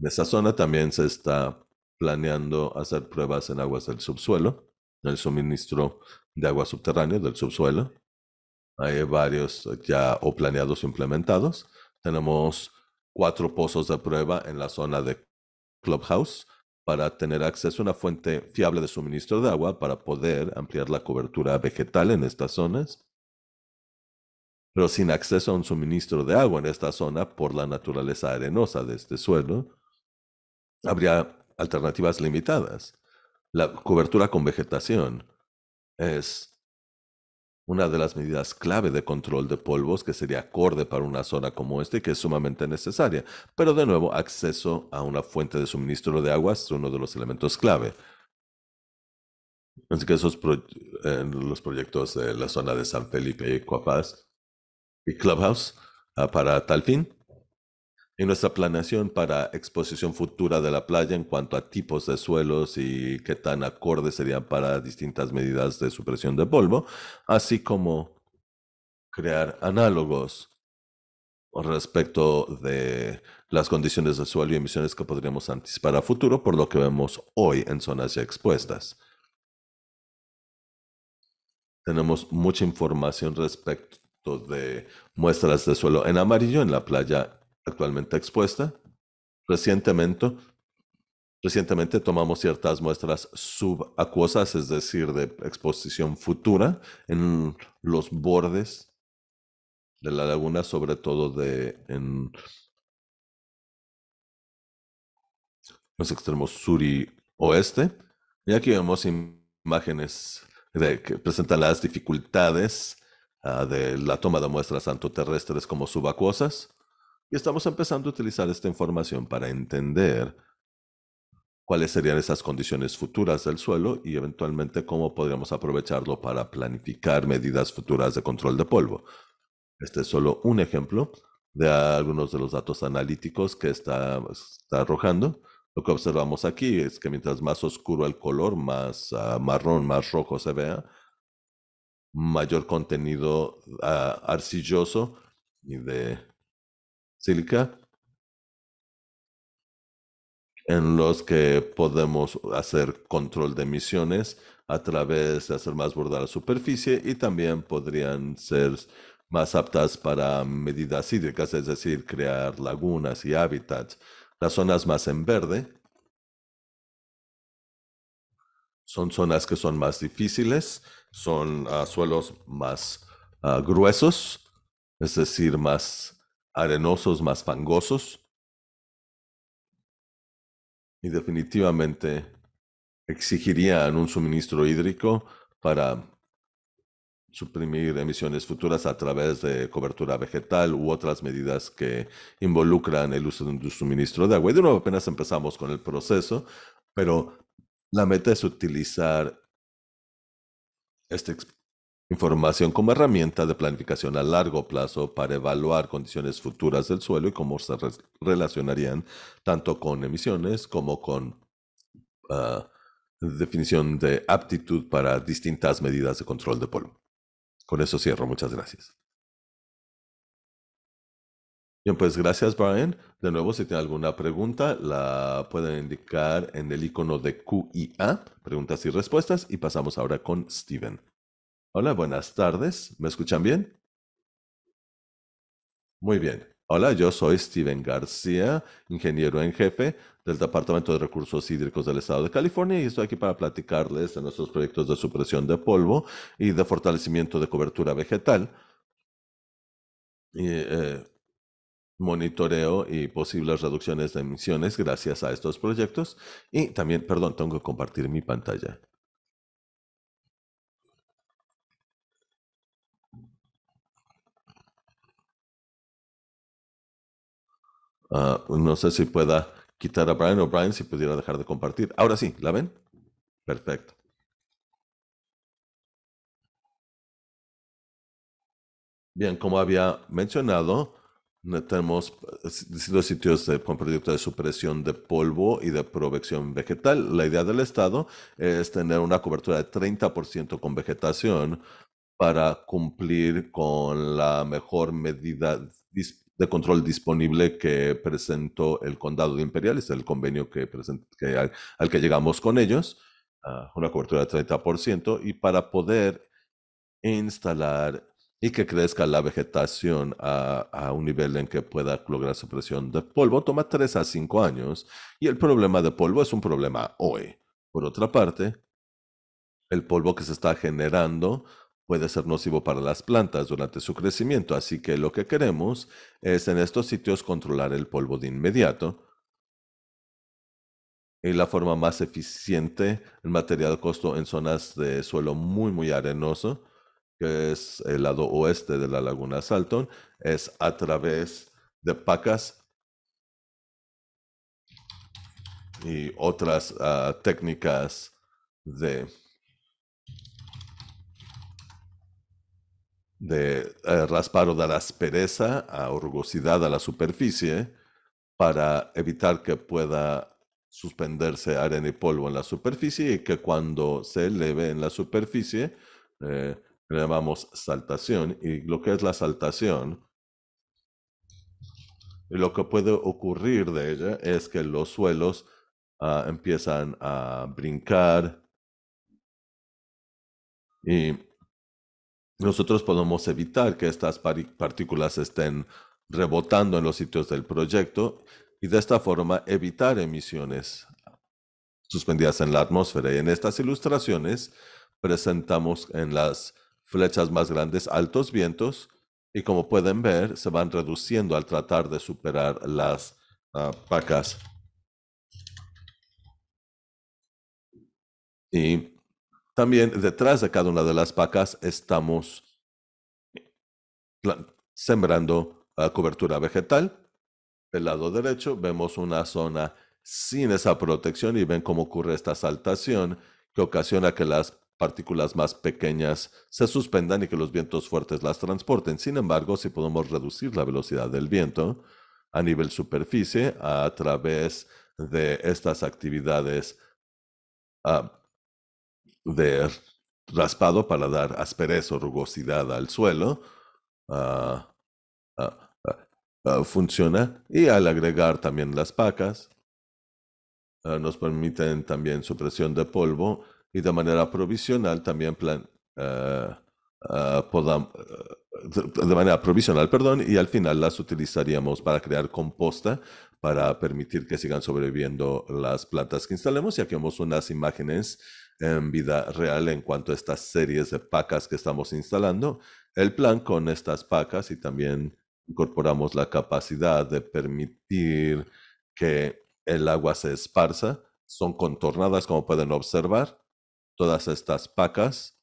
En esta zona también se está planeando hacer pruebas en aguas del subsuelo, el suministro de agua subterránea del subsuelo. Hay varios ya o planeados o implementados. Tenemos cuatro pozos de prueba en la zona de Clubhouse para tener acceso a una fuente fiable de suministro de agua para poder ampliar la cobertura vegetal en estas zonas. Pero sin acceso a un suministro de agua en esta zona por la naturaleza arenosa de este suelo, habría alternativas limitadas. La cobertura con vegetación es una de las medidas clave de control de polvos que sería acorde para una zona como esta y que es sumamente necesaria. Pero de nuevo, acceso a una fuente de suministro de aguas es uno de los elementos clave. Así que esos en los proyectos de la zona de San Felipe y Coapaz y Clubhouse ah, para tal fin en nuestra planeación para exposición futura de la playa en cuanto a tipos de suelos y qué tan acordes serían para distintas medidas de supresión de polvo, así como crear análogos respecto de las condiciones de suelo y emisiones que podríamos anticipar a futuro por lo que vemos hoy en zonas ya expuestas. Tenemos mucha información respecto de muestras de suelo en amarillo en la playa actualmente expuesta. Recientemente, recientemente tomamos ciertas muestras subacuosas, es decir, de exposición futura, en los bordes de la laguna, sobre todo de en los extremos sur y oeste. Y aquí vemos imágenes de, que presentan las dificultades ah, de la toma de muestras tanto terrestres como subacuosas. Y estamos empezando a utilizar esta información para entender cuáles serían esas condiciones futuras del suelo y eventualmente cómo podríamos aprovecharlo para planificar medidas futuras de control de polvo. Este es solo un ejemplo de algunos de los datos analíticos que está, arrojando. Lo que observamos aquí es que mientras más oscuro el color, más ah, marrón, más rojo se vea, mayor contenido ah, arcilloso y de sílica en los que podemos hacer control de emisiones a través de hacer más bordada la superficie y también podrían ser más aptas para medidas hídricas, es decir, crear lagunas y hábitats. Las zonas más en verde son zonas que son más difíciles, son ah, suelos más ah, gruesos, es decir, más arenosos más fangosos. Y definitivamente exigirían un suministro hídrico para suprimir emisiones futuras a través de cobertura vegetal u otras medidas que involucran el uso de un suministro de agua. Y de nuevo apenas empezamos con el proceso, pero la meta es utilizar este Información como herramienta de planificación a largo plazo para evaluar condiciones futuras del suelo y cómo se relacionarían tanto con emisiones como con ah, definición de aptitud para distintas medidas de control de polvo. Con eso cierro. Muchas gracias. Bien, pues gracias Brian. De nuevo, si tiene alguna pregunta, la pueden indicar en el icono de QIA, preguntas y respuestas, y pasamos ahora con Steven. Hola, buenas tardes. ¿Me escuchan bien? Muy bien. Hola, yo soy Steven García, ingeniero en jefe del Departamento de Recursos Hídricos del Estado de California y estoy aquí para platicarles de nuestros proyectos de supresión de polvo y de fortalecimiento de cobertura vegetal, eh, monitoreo y posibles reducciones de emisiones gracias a estos proyectos. Y también, perdón, tengo que compartir mi pantalla. Ah, pues, no sé si pueda quitar a Brian o Brian si pudiera dejar de compartir. Ahora sí, ¿la ven? Perfecto. Bien, como había mencionado, tenemos distintos pues, sitios de, con proyectos de supresión de polvo y de provección vegetal. La idea del Estado es tener una cobertura de 30% con vegetación para cumplir con la mejor medida disponible de control disponible que presentó el condado de Imperial, es el convenio que, al, que llegamos con ellos, una cobertura de 30%, y para poder instalar y que crezca la vegetación a, un nivel en que pueda lograr su presión de polvo, toma 3 a 5 años, y el problema de polvo es un problema hoy. Por otra parte, el polvo que se está generando puede ser nocivo para las plantas durante su crecimiento, así que lo que queremos es en estos sitios controlar el polvo de inmediato. Y la forma más eficiente, el material costo en zonas de suelo muy, muy arenoso, que es el lado oeste de la laguna Salton, es a través de pacas y otras ah, técnicas de de eh, rasparo de la aspereza a rugosidad a la superficie para evitar que pueda suspenderse arena y polvo en la superficie y que cuando se eleve en la superficie, eh, llamamos saltación. Y lo que es la saltación, y lo que puede ocurrir de ella es que los suelos ah, empiezan a brincar y nosotros podemos evitar que estas partículas estén rebotando en los sitios del proyecto y de esta forma evitar emisiones suspendidas en la atmósfera. Y en estas ilustraciones presentamos en las flechas más grandes altos vientos y como pueden ver se van reduciendo al tratar de superar las ah, vacas. Y también detrás de cada una de las pacas estamos sembrando ah, cobertura vegetal. Del lado derecho vemos una zona sin esa protección y ven cómo ocurre esta saltación que ocasiona que las partículas más pequeñas se suspendan y que los vientos fuertes las transporten. Sin embargo, si podemos reducir la velocidad del viento a nivel superficie a través de estas actividades ah, de raspado para dar asperez o rugosidad al suelo. Ah, ah, ah, funciona y al agregar también las pacas nos permiten también supresión de polvo y de manera provisional también plan, de manera provisional, perdón, y al final las utilizaríamos para crear composta para permitir que sigan sobreviviendo las plantas que instalemos y aquí vemos unas imágenes en vida real en cuanto a estas series de pacas que estamos instalando. El plan con estas pacas y también incorporamos la capacidad de permitir que el agua se esparza. Son contornadas, como pueden observar, todas estas pacas.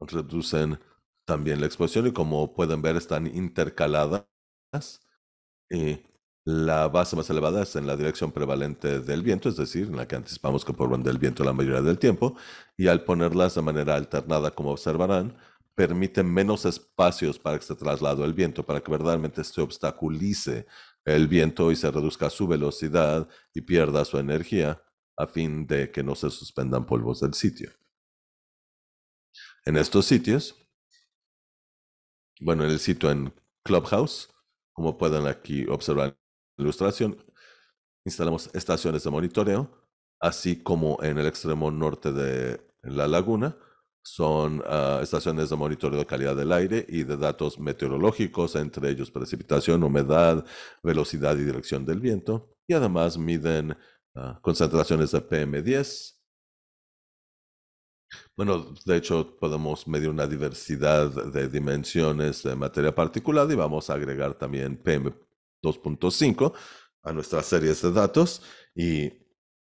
Reducen también la exposición y como pueden ver están intercaladas y la base más elevada es en la dirección prevalente del viento, es decir, en la que anticipamos que donde el viento la mayoría del tiempo, y al ponerlas de manera alternada, como observarán, permite menos espacios para que se traslade el viento, para que verdaderamente se obstaculice el viento y se reduzca su velocidad y pierda su energía a fin de que no se suspendan polvos del sitio. En estos sitios, bueno, en el sitio en Clubhouse, como pueden aquí observar ilustración, instalamos estaciones de monitoreo, así como en el extremo norte de la laguna. Son ah, estaciones de monitoreo de calidad del aire y de datos meteorológicos, entre ellos precipitación, humedad, velocidad y dirección del viento. Y además miden ah, concentraciones de PM10. Bueno, de hecho podemos medir una diversidad de dimensiones de materia particulada y vamos a agregar también PM, 2.5 a nuestras series de datos y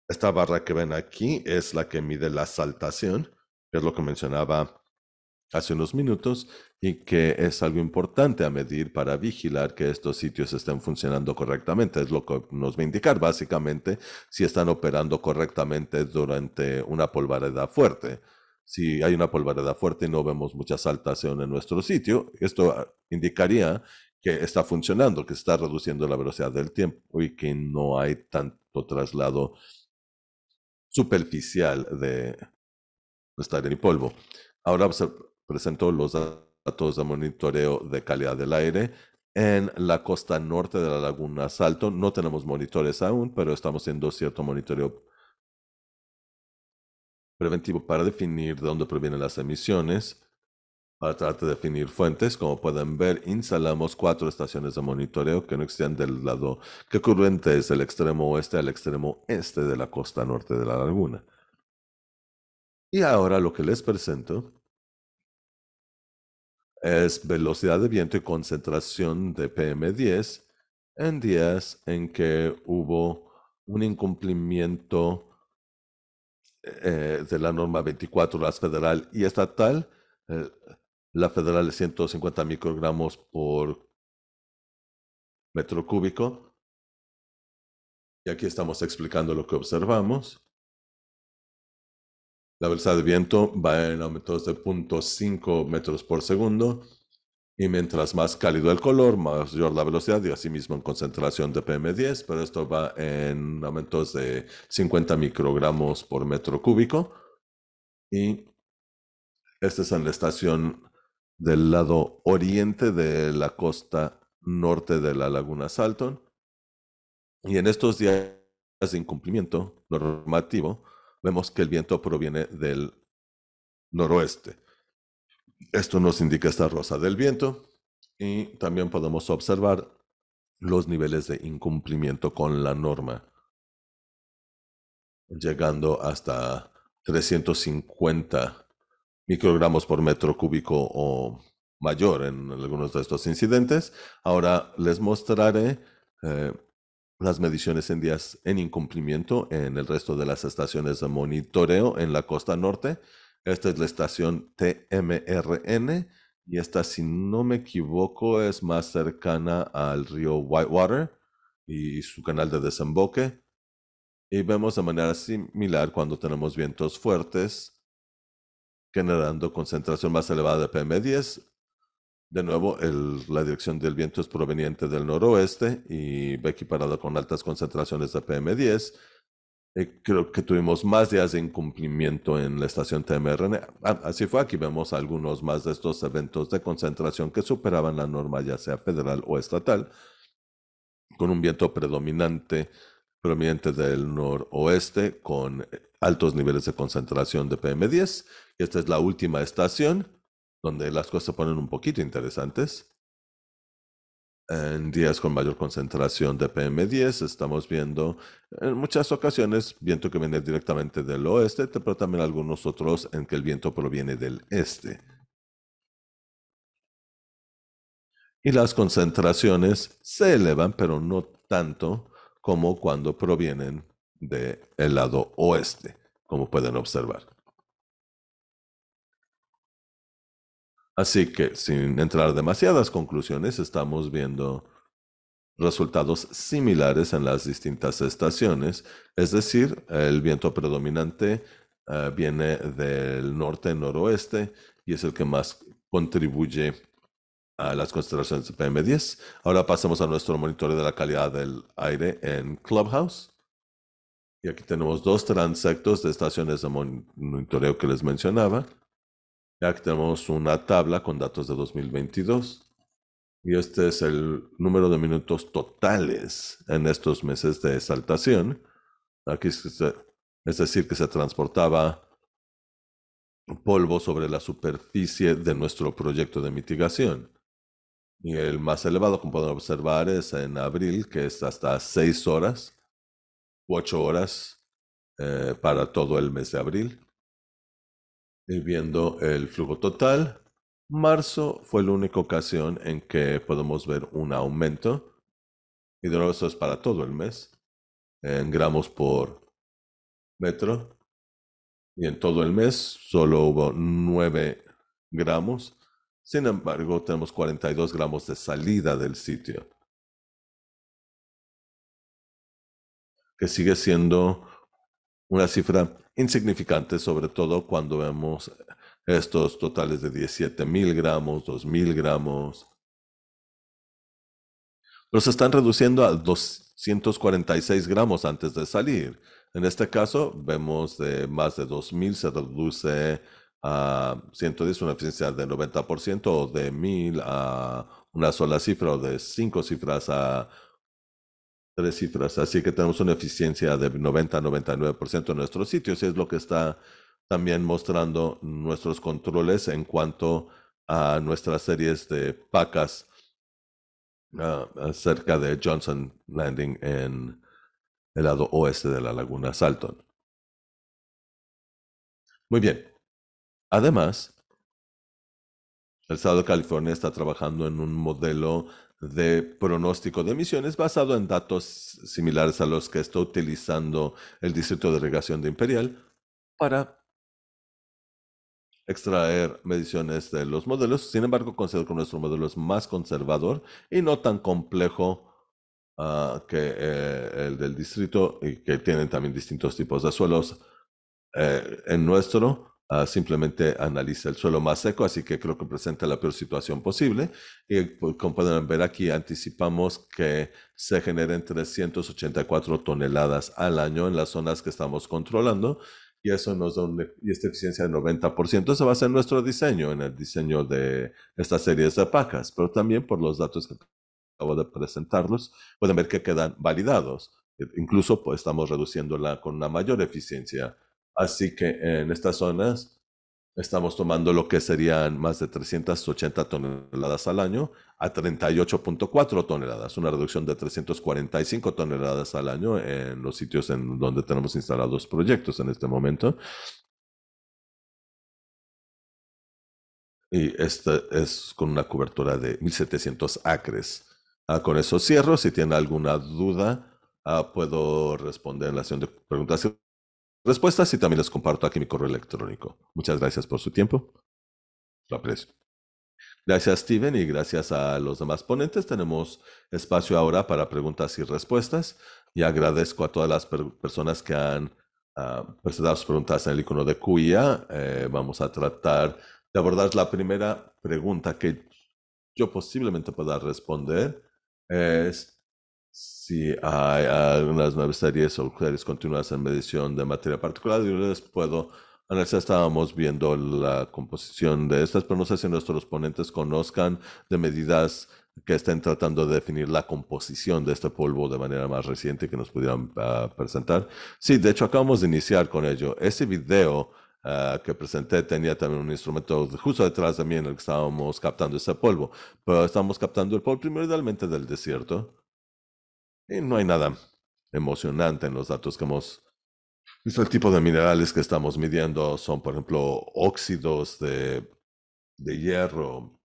esta barra que ven aquí es la que mide la saltación, que es lo que mencionaba hace unos minutos y que es algo importante a medir para vigilar que estos sitios estén funcionando correctamente. Es lo que nos va a indicar básicamente si están operando correctamente durante una polvareda fuerte. Si hay una polvareda fuerte y no vemos mucha saltación en nuestro sitio, esto indicaría que está funcionando, que está reduciendo la velocidad del tiempo y que no hay tanto traslado superficial de estar en polvo. Ahora se presentó los datos de monitoreo de calidad del aire. En la costa norte de la laguna Salto no tenemos monitores aún, pero estamos haciendo cierto monitoreo preventivo para definir de dónde provienen las emisiones para ah, tratar de definir fuentes, como pueden ver, instalamos cuatro estaciones de monitoreo que no existían del lado que ocurrente es el extremo oeste al extremo este de la costa norte de la laguna. Y ahora lo que les presento es velocidad de viento y concentración de PM10 en días en que hubo un incumplimiento eh, de la norma 24, las federal y estatal, eh, la federal es 150 microgramos por metro cúbico. Y aquí estamos explicando lo que observamos. La velocidad de viento va en aumentos de 0.5 metros por segundo. Y mientras más cálido el color, mayor la velocidad y asimismo en concentración de PM10, pero esto va en aumentos de 50 microgramos por metro cúbico. Y esta es en la estación del lado oriente de la costa norte de la laguna Salton. Y en estos días de incumplimiento normativo, vemos que el viento proviene del noroeste. Esto nos indica esta rosa del viento y también podemos observar los niveles de incumplimiento con la norma, llegando hasta 350 microgramos por metro cúbico o mayor en algunos de estos incidentes. Ahora les mostraré eh, las mediciones en días en incumplimiento en el resto de las estaciones de monitoreo en la costa norte. Esta es la estación TMRN y esta, si no me equivoco, es más cercana al río Whitewater y su canal de desemboque. Y vemos de manera similar cuando tenemos vientos fuertes generando concentración más elevada de PM10. De nuevo, la dirección del viento es proveniente del noroeste y va equiparada con altas concentraciones de PM10. Eh, creo que tuvimos más días de incumplimiento en la estación TMRN. Ah, así fue, aquí vemos algunos más de estos eventos de concentración que superaban la norma, ya sea federal o estatal, con un viento predominante proveniente del noroeste con altos niveles de concentración de PM10. esta es la última estación donde las cosas se ponen un poquito interesantes. En días con mayor concentración de PM10 estamos viendo en muchas ocasiones viento que viene directamente del oeste, pero también algunos otros en que el viento proviene del este. Y las concentraciones se elevan, pero no tanto como cuando provienen del lado oeste, como pueden observar. Así que, sin entrar demasiadas conclusiones, estamos viendo resultados similares en las distintas estaciones, es decir, el viento predominante eh, viene del norte-noroeste y es el que más contribuye a las concentraciones de PM10. Ahora pasamos a nuestro monitoreo de la calidad del aire en Clubhouse. Y aquí tenemos dos transectos de estaciones de monitoreo que les mencionaba. Y aquí tenemos una tabla con datos de 2022. Y este es el número de minutos totales en estos meses de exaltación. Aquí es decir, que se transportaba polvo sobre la superficie de nuestro proyecto de mitigación. Y el más elevado, como pueden observar, es en abril, que es hasta 6 horas, 8 horas eh, para todo el mes de abril. Y viendo el flujo total, marzo fue la única ocasión en que podemos ver un aumento. Y de nuevo eso es para todo el mes, en gramos por metro. Y en todo el mes solo hubo 9 gramos sin embargo, tenemos 42 gramos de salida del sitio, que sigue siendo una cifra insignificante, sobre todo cuando vemos estos totales de 17 mil gramos, 2 mil gramos. Los están reduciendo a 246 gramos antes de salir. En este caso, vemos de más de 2.000 se reduce a ah, 110, una eficiencia del 90%, o de 1000 a una sola cifra, o de 5 cifras a tres cifras. Así que tenemos una eficiencia de 90 99% en nuestros sitios. y Es lo que está también mostrando nuestros controles en cuanto a nuestras series de pacas ah, cerca de Johnson Landing en el lado oeste de la laguna Salton. Muy bien, Además, el Estado de California está trabajando en un modelo de pronóstico de emisiones basado en datos similares a los que está utilizando el Distrito de Regación de Imperial para extraer mediciones de los modelos. Sin embargo, considero que nuestro modelo es más conservador y no tan complejo ah, que eh, el del distrito y que tienen también distintos tipos de suelos. Eh, en nuestro, Ah, simplemente analiza el suelo más seco, así que creo que presenta la peor situación posible. Y pues, como pueden ver aquí, anticipamos que se generen 384 toneladas al año en las zonas que estamos controlando y eso nos da una, e-, y esta eficiencia del 90%. Eso va a ser nuestro diseño en el diseño de estas series de pacas, pero también por los datos que acabo de presentarlos, pueden ver que quedan validados. E-, incluso pues, estamos reduciéndola con una mayor eficiencia Así que en estas zonas estamos tomando lo que serían más de 380 toneladas al año a 38.4 toneladas, una reducción de 345 toneladas al año en los sitios en donde tenemos instalados proyectos en este momento. Y esta es con una cobertura de 1.700 acres. Ah, con eso cierro. Si tiene alguna duda, ah, puedo responder en la sesión de preguntas respuestas y también les comparto aquí mi correo electrónico. Muchas gracias por su tiempo. Lo aprecio. Gracias, Steven, y gracias a los demás ponentes. Tenemos espacio ahora para preguntas y respuestas. Y agradezco a todas las personas que han ah, presentado sus preguntas en el icono de CUIA. Eh, vamos a tratar de abordar la primera pregunta que yo posiblemente pueda responder. Es si hay algunas series o series continuas en medición de materia particular, yo les puedo analizar. Estábamos viendo la composición de estas, pero no sé si nuestros ponentes conozcan de medidas que estén tratando de definir la composición de este polvo de manera más reciente que nos pudieran ah, presentar. Sí, de hecho acabamos de iniciar con ello. Ese video ah, que presenté tenía también un instrumento justo detrás de mí en el que estábamos captando ese polvo, pero estamos captando el polvo primordialmente del desierto y no hay nada emocionante en los datos que hemos visto. El tipo de minerales que estamos midiendo son, por ejemplo, óxidos de, de hierro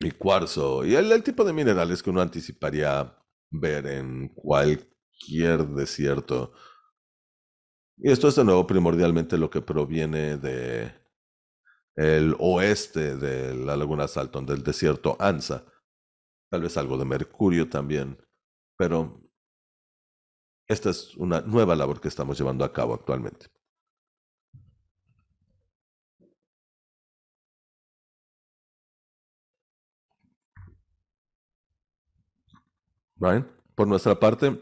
y cuarzo. Y el, tipo de minerales que uno anticiparía ver en cualquier desierto. Y esto es de nuevo primordialmente lo que proviene de el oeste de la laguna Salton, del desierto Anza. Tal vez algo de mercurio también. Pero esta es una nueva labor que estamos llevando a cabo actualmente. Brian, por nuestra parte,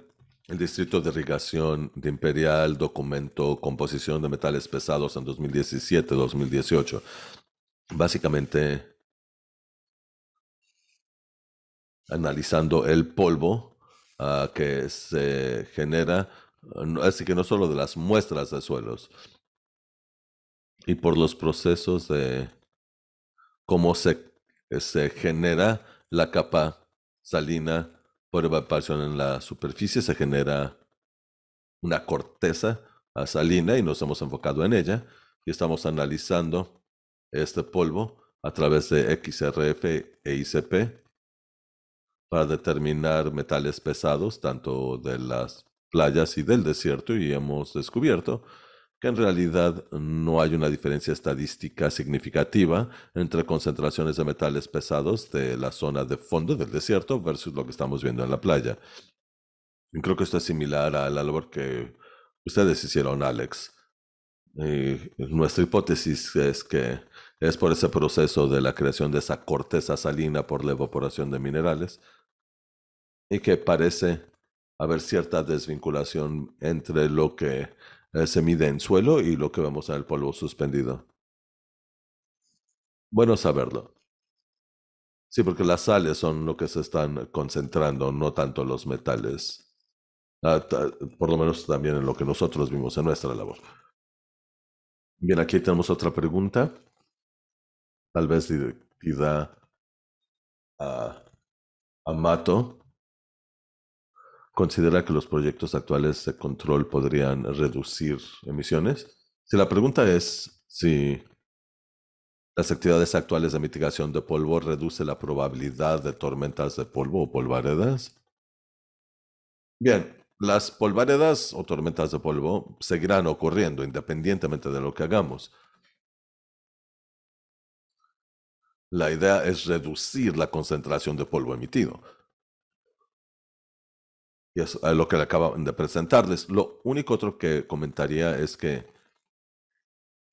el Distrito de Irrigación de Imperial documentó composición de metales pesados en 2017-2018. Básicamente, analizando el polvo Ah, que se genera, ah, así que no solo de las muestras de suelos, y por los procesos de cómo se, se genera la capa salina por evaporación en la superficie, se genera una corteza ah, salina y nos hemos enfocado en ella y estamos analizando este polvo a través de XRF e ICP para determinar metales pesados, tanto de las playas y del desierto, y hemos descubierto que en realidad no hay una diferencia estadística significativa entre concentraciones de metales pesados de la zona de fondo del desierto versus lo que estamos viendo en la playa. creo que esto es similar al labor que ustedes hicieron, Alex. nuestra hipótesis es que es por ese proceso de la creación de esa corteza salina por la evaporación de minerales y que parece haber cierta desvinculación entre lo que se mide en suelo y lo que vemos en el polvo suspendido. Bueno saberlo. Sí, porque las sales son lo que se están concentrando, no tanto los metales. Ah, por lo menos también en lo que nosotros vimos en nuestra labor. Bien, aquí tenemos otra pregunta, tal vez dirigida a, a Mato considera que los proyectos actuales de control podrían reducir emisiones. Si la pregunta es si las actividades actuales de mitigación de polvo reduce la probabilidad de tormentas de polvo o polvaredas. Bien, las polvaredas o tormentas de polvo seguirán ocurriendo independientemente de lo que hagamos. La idea es reducir la concentración de polvo emitido. Y es eh, lo que acabo de presentarles. Lo único otro que comentaría es que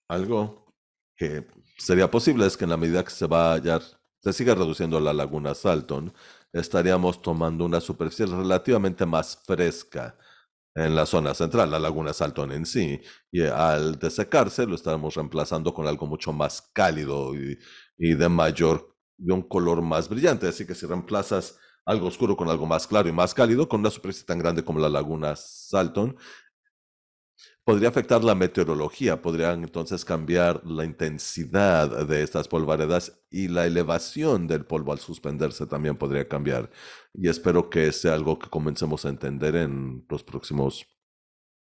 algo que sería posible es que en la medida que se va a se siga reduciendo la laguna Salton, estaríamos tomando una superficie relativamente más fresca en la zona central, la laguna Salton en sí, y al desecarse lo estaremos reemplazando con algo mucho más cálido y, y de mayor, de un color más brillante. Así que si reemplazas algo oscuro con algo más claro y más cálido, con una superficie tan grande como la laguna Salton, podría afectar la meteorología, podrían entonces cambiar la intensidad de estas polvaredas y la elevación del polvo al suspenderse también podría cambiar. Y espero que sea algo que comencemos a entender en los próximos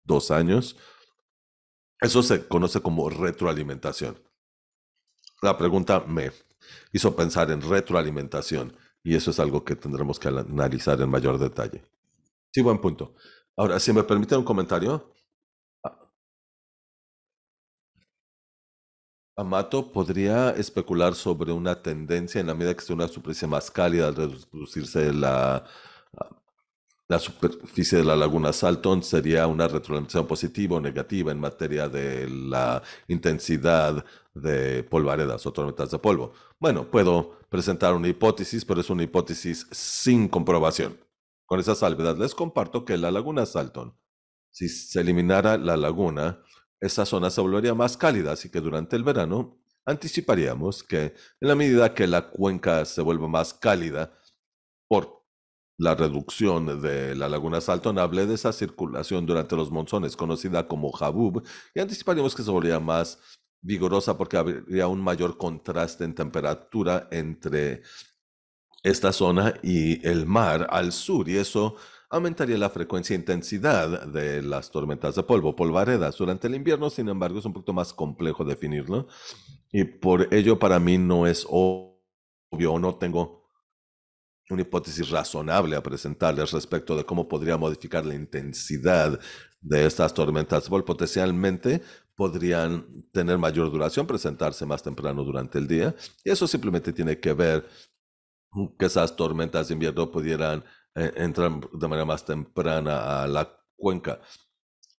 dos años. Eso se conoce como retroalimentación. La pregunta me hizo pensar en retroalimentación. Y eso es algo que tendremos que analizar en mayor detalle. Sí, buen punto. Ahora, si me permite un comentario. Ah. Amato podría especular sobre una tendencia en la medida que se una superficie más cálida al reducirse la, ah, la superficie de la laguna Salton, sería una retroalimentación positiva o negativa en materia de la intensidad de polvaredas o tormentas de polvo. Bueno, puedo presentar una hipótesis, pero es una hipótesis sin comprobación. Con esa salvedad, les comparto que la laguna Salton, si se eliminara la laguna, esa zona se volvería más cálida, así que durante el verano anticiparíamos que en la medida que la cuenca se vuelva más cálida por la reducción de la laguna Salton, hablé de esa circulación durante los monzones conocida como Habub, y anticiparíamos que se volvería más vigorosa porque habría un mayor contraste en temperatura entre esta zona y el mar al sur y eso aumentaría la frecuencia e intensidad de las tormentas de polvo, polvaredas. Durante el invierno, sin embargo, es un punto más complejo definirlo y por ello para mí no es obvio no tengo una hipótesis razonable a presentarles respecto de cómo podría modificar la intensidad de estas tormentas de polvo, potencialmente podrían tener mayor duración, presentarse más temprano durante el día. Y eso simplemente tiene que ver que esas tormentas de invierno pudieran eh, entrar de manera más temprana a la cuenca.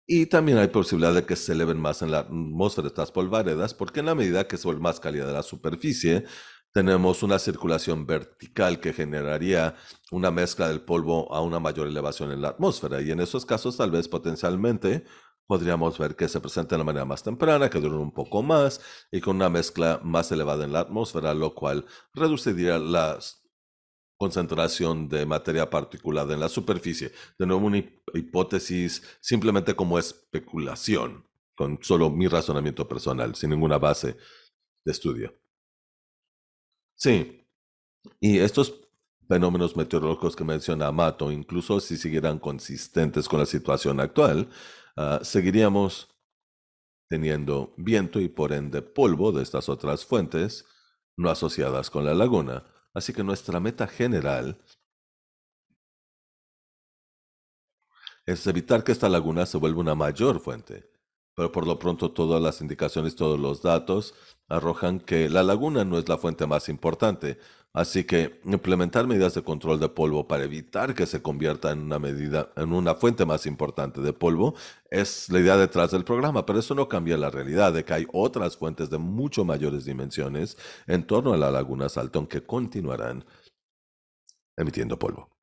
Y también hay posibilidad de que se eleven más en la atmósfera estas polvaredas, porque en la medida que se más más cálida la superficie, tenemos una circulación vertical que generaría una mezcla del polvo a una mayor elevación en la atmósfera. Y en esos casos, tal vez potencialmente, podríamos ver que se presenta de la manera más temprana, que dura un poco más y con una mezcla más elevada en la atmósfera, lo cual reduciría la concentración de materia particulada en la superficie. De nuevo, una hipótesis simplemente como especulación, con solo mi razonamiento personal, sin ninguna base de estudio. Sí, y estos fenómenos meteorológicos que menciona Amato, incluso si siguieran consistentes con la situación actual, Ah, seguiríamos teniendo viento y por ende polvo de estas otras fuentes no asociadas con la laguna. Así que nuestra meta general es evitar que esta laguna se vuelva una mayor fuente. Pero por lo pronto todas las indicaciones, todos los datos arrojan que la laguna no es la fuente más importante, Así que implementar medidas de control de polvo para evitar que se convierta en una medida, en una fuente más importante de polvo, es la idea detrás del programa, pero eso no cambia la realidad de que hay otras fuentes de mucho mayores dimensiones en torno a la laguna Saltón que continuarán emitiendo polvo.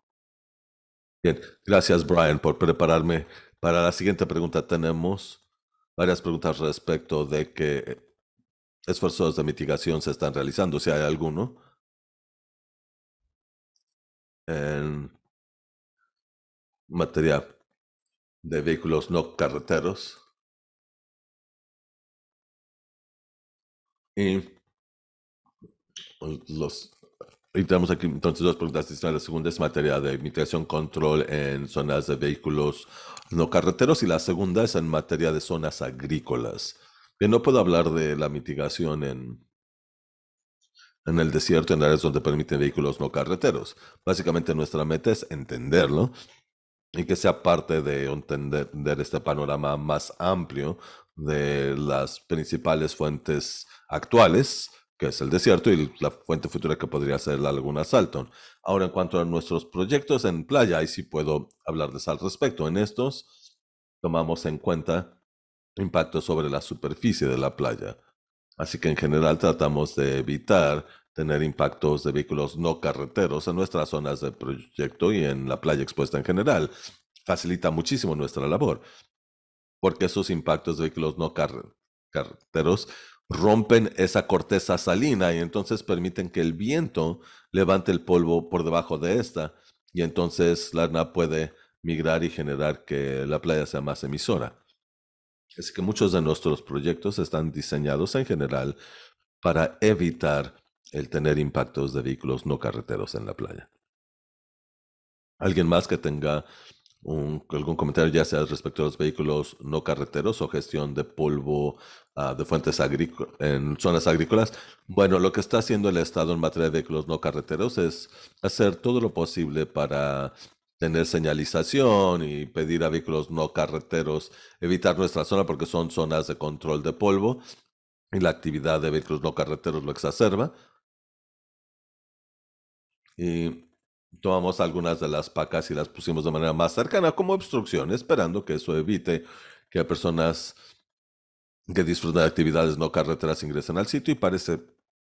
Bien, gracias Brian por prepararme para la siguiente pregunta. Tenemos varias preguntas respecto de que esfuerzos de mitigación se están realizando, si hay alguno en materia de vehículos no carreteros. Y pues, los tenemos aquí entonces dos preguntas La segunda es materia de mitigación control en zonas de vehículos no carreteros y la segunda es en materia de zonas agrícolas. Que no puedo hablar de la mitigación en en el desierto, en áreas donde permiten vehículos no carreteros. Básicamente nuestra meta es entenderlo y que sea parte de entender este panorama más amplio de las principales fuentes actuales, que es el desierto, y la fuente futura que podría ser la laguna Salton. Ahora, en cuanto a nuestros proyectos en playa, ahí sí puedo hablarles al respecto. En estos tomamos en cuenta impacto sobre la superficie de la playa. Así que en general tratamos de evitar tener impactos de vehículos no carreteros en nuestras zonas de proyecto y en la playa expuesta en general. Facilita muchísimo nuestra labor, porque esos impactos de vehículos no carreteros rompen esa corteza salina y entonces permiten que el viento levante el polvo por debajo de esta y entonces la arna puede migrar y generar que la playa sea más emisora. Así que muchos de nuestros proyectos están diseñados en general para evitar el tener impactos de vehículos no carreteros en la playa. ¿Alguien más que tenga algún comentario ya sea respecto a los vehículos no carreteros o gestión de polvo ah, de fuentes agrícolas en zonas agrícolas. Bueno, lo que está haciendo el Estado en materia de vehículos no carreteros es hacer todo lo posible para tener señalización y pedir a vehículos no carreteros evitar nuestra zona porque son zonas de control de polvo y la actividad de vehículos no carreteros lo exacerba. Y tomamos algunas de las pacas y las pusimos de manera más cercana como obstrucción, esperando que eso evite que personas que disfrutan de actividades no carreteras ingresen al sitio y parece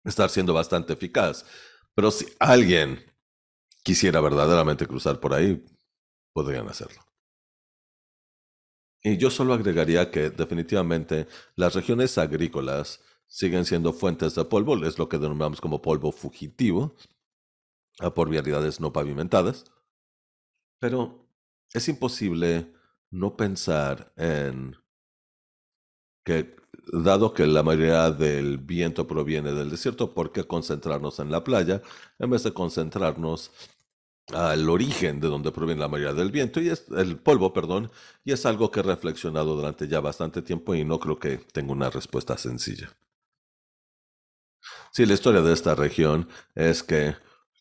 estar siendo bastante eficaz. Pero si alguien quisiera verdaderamente cruzar por ahí, podrían hacerlo. Y yo solo agregaría que definitivamente las regiones agrícolas siguen siendo fuentes de polvo, es lo que denominamos como polvo fugitivo, por vialidades no pavimentadas. Pero es imposible no pensar en que, dado que la mayoría del viento proviene del desierto, ¿por qué concentrarnos en la playa en vez de concentrarnos al origen de donde proviene la mayoría del viento y es el polvo, perdón, y es algo que he reflexionado durante ya bastante tiempo y no creo que tenga una respuesta sencilla. Sí, la historia de esta región es que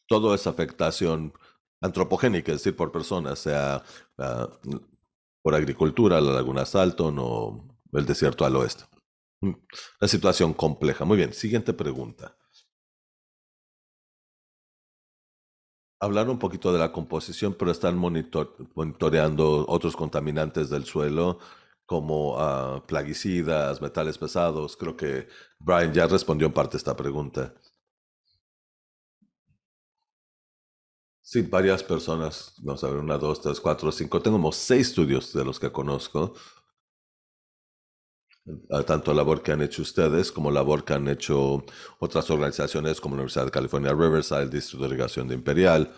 toda esa afectación antropogénica, es decir, por personas, sea ah, por agricultura, la laguna Salton o el desierto al oeste. Mm, la situación compleja. Muy bien, siguiente pregunta. hablar un poquito de la composición, pero están monitoreando otros contaminantes del suelo como ah, plaguicidas, metales pesados. Creo que Brian ya respondió en parte esta pregunta. Sí, varias personas, vamos a ver, una, dos, tres, cuatro, cinco. Tengo como seis estudios de los que conozco tanto labor que han hecho ustedes como labor que han hecho otras organizaciones como la Universidad de California Riverside, el Distrito de Irrigación de Imperial,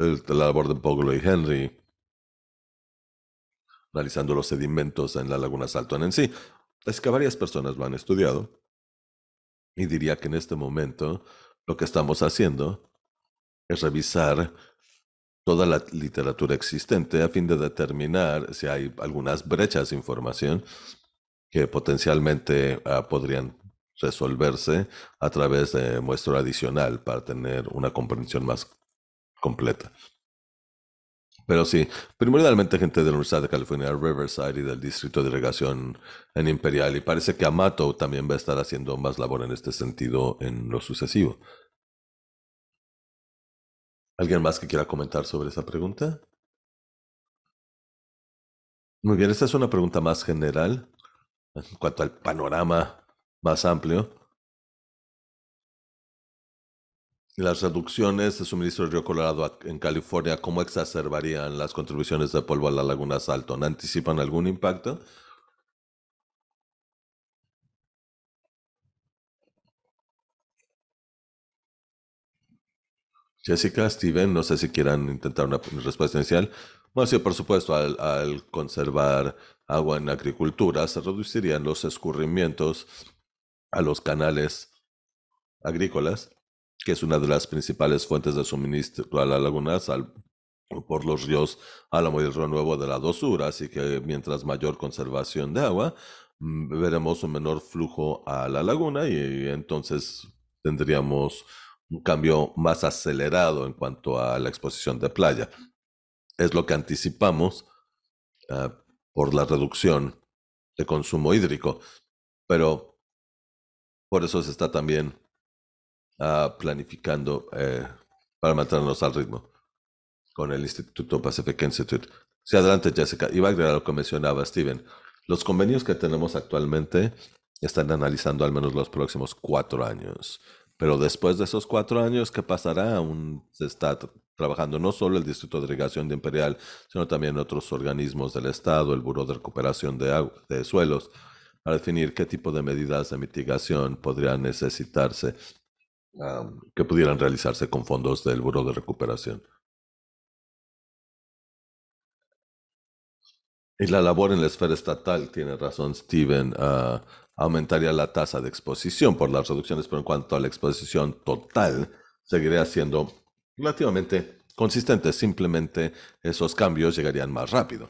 el, la labor de Poglo y Henry, analizando los sedimentos en la Laguna Salton en sí. Es que varias personas lo han estudiado y diría que en este momento lo que estamos haciendo es revisar toda la literatura existente a fin de determinar si hay algunas brechas de información que potencialmente ah, podrían resolverse a través de muestra adicional para tener una comprensión más completa. Pero sí, primordialmente gente de la Universidad de California, Riverside y del Distrito de Irrigación en Imperial. Y parece que Amato también va a estar haciendo más labor en este sentido en lo sucesivo. ¿Alguien más que quiera comentar sobre esa pregunta? Muy bien, esta es una pregunta más general en cuanto al panorama más amplio. Las reducciones de suministro del río Colorado en California, ¿cómo exacerbarían las contribuciones de polvo a la laguna Salton? ¿Anticipan algún impacto? Jessica, Steven, no sé si quieran intentar una respuesta inicial. Bueno, sí, por supuesto, al conservar agua en agricultura, se reducirían los escurrimientos a los canales agrícolas, que es una de las principales fuentes de suministro a la laguna, por los ríos Álamo y el Río Nuevo de la Dosura, así que mientras mayor conservación de agua, mm, veremos un menor flujo a la laguna y entonces tendríamos un cambio más acelerado en cuanto a la exposición de playa. Es lo que anticipamos ah, por la reducción de consumo hídrico, pero por eso se está también ah, planificando eh, para mantenernos al ritmo con el Instituto Pacific Institute. Sí, adelante, Jessica. Iba a agregar lo que mencionaba Steven. Los convenios que tenemos actualmente están analizando al menos los próximos cuatro años. Pero después de esos cuatro años, ¿qué pasará? Un se trabajando no solo el Distrito de Irrigación de Imperial, sino también otros organismos del Estado, el buro de Recuperación de, de Suelos, para definir qué tipo de medidas de mitigación podrían necesitarse que pudieran realizarse con fondos del buro de Recuperación. Y la labor en la esfera estatal, tiene razón Steven, ah, aumentaría la tasa de exposición por las reducciones, pero en cuanto a la exposición total, seguiría siendo relativamente consistente. simplemente esos cambios llegarían más rápido.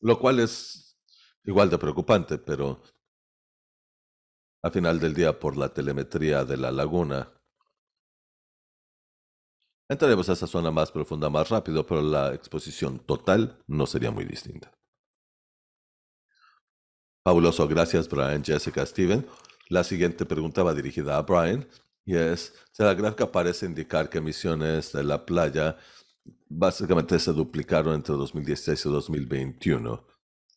Lo cual es igual de preocupante, pero a final del día por la telemetría de la laguna. Entraremos a esa zona más profunda más rápido, pero la exposición total no sería muy distinta. Fabuloso, gracias Brian, Jessica, Steven. La siguiente pregunta va dirigida a Brian. Yes. O sea, la gráfica parece indicar que emisiones de la playa básicamente se duplicaron entre 2016 y 2021.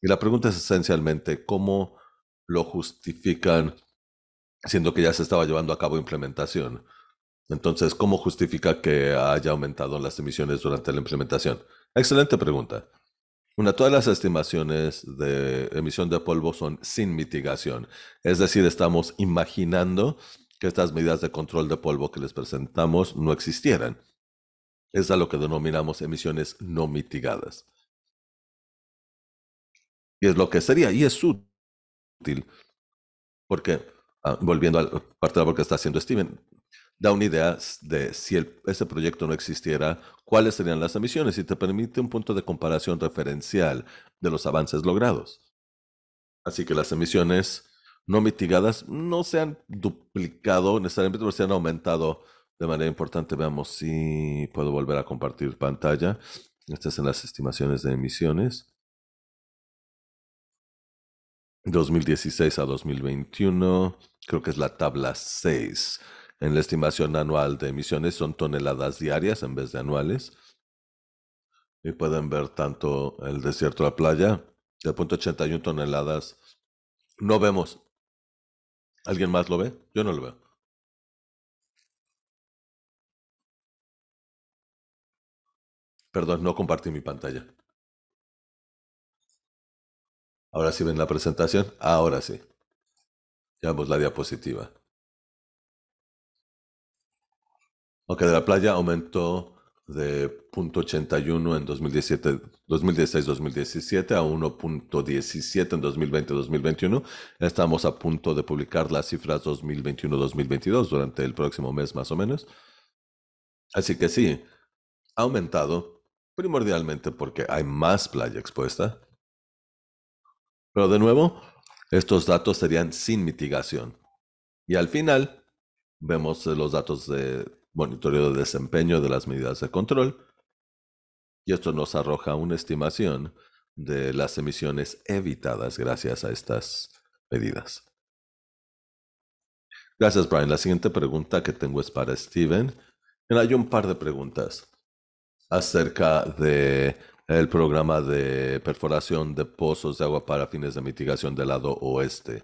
Y la pregunta es esencialmente cómo lo justifican, siendo que ya se estaba llevando a cabo implementación. Entonces, ¿cómo justifica que haya aumentado las emisiones durante la implementación? Excelente pregunta. Una, todas las estimaciones de emisión de polvo son sin mitigación. Es decir, estamos imaginando que estas medidas de control de polvo que les presentamos no existieran. Es a lo que denominamos emisiones no mitigadas. Y es lo que sería, y es útil, porque, ah, volviendo a la parte de lo que está haciendo Steven, da una idea de si ese proyecto no existiera, cuáles serían las emisiones y te permite un punto de comparación referencial de los avances logrados. Así que las emisiones no mitigadas no se han duplicado necesariamente, pero se han aumentado de manera importante. Veamos si puedo volver a compartir pantalla. Estas son las estimaciones de emisiones. 2016 a 2021, creo que es la tabla 6. En la estimación anual de emisiones son toneladas diarias en vez de anuales. Y pueden ver tanto el desierto a la playa, de toneladas. No vemos ¿Alguien más lo ve? Yo no lo veo. Perdón, no compartí mi pantalla. Ahora sí ven la presentación. Ahora sí. Llevamos la diapositiva. Ok, de la playa aumentó de 0.81 en 2016-2017 a 1.17 en 2020-2021. Estamos a punto de publicar las cifras 2021-2022 durante el próximo mes más o menos. Así que sí, ha aumentado primordialmente porque hay más playa expuesta. Pero de nuevo, estos datos serían sin mitigación. Y al final, vemos los datos de monitoreo de desempeño de las medidas de control, y esto nos arroja una estimación de las emisiones evitadas gracias a estas medidas. Gracias, Brian. La siguiente pregunta que tengo es para Steven. Hay un par de preguntas acerca de programa de perforación de pozos de agua para fines de mitigación del lado oeste.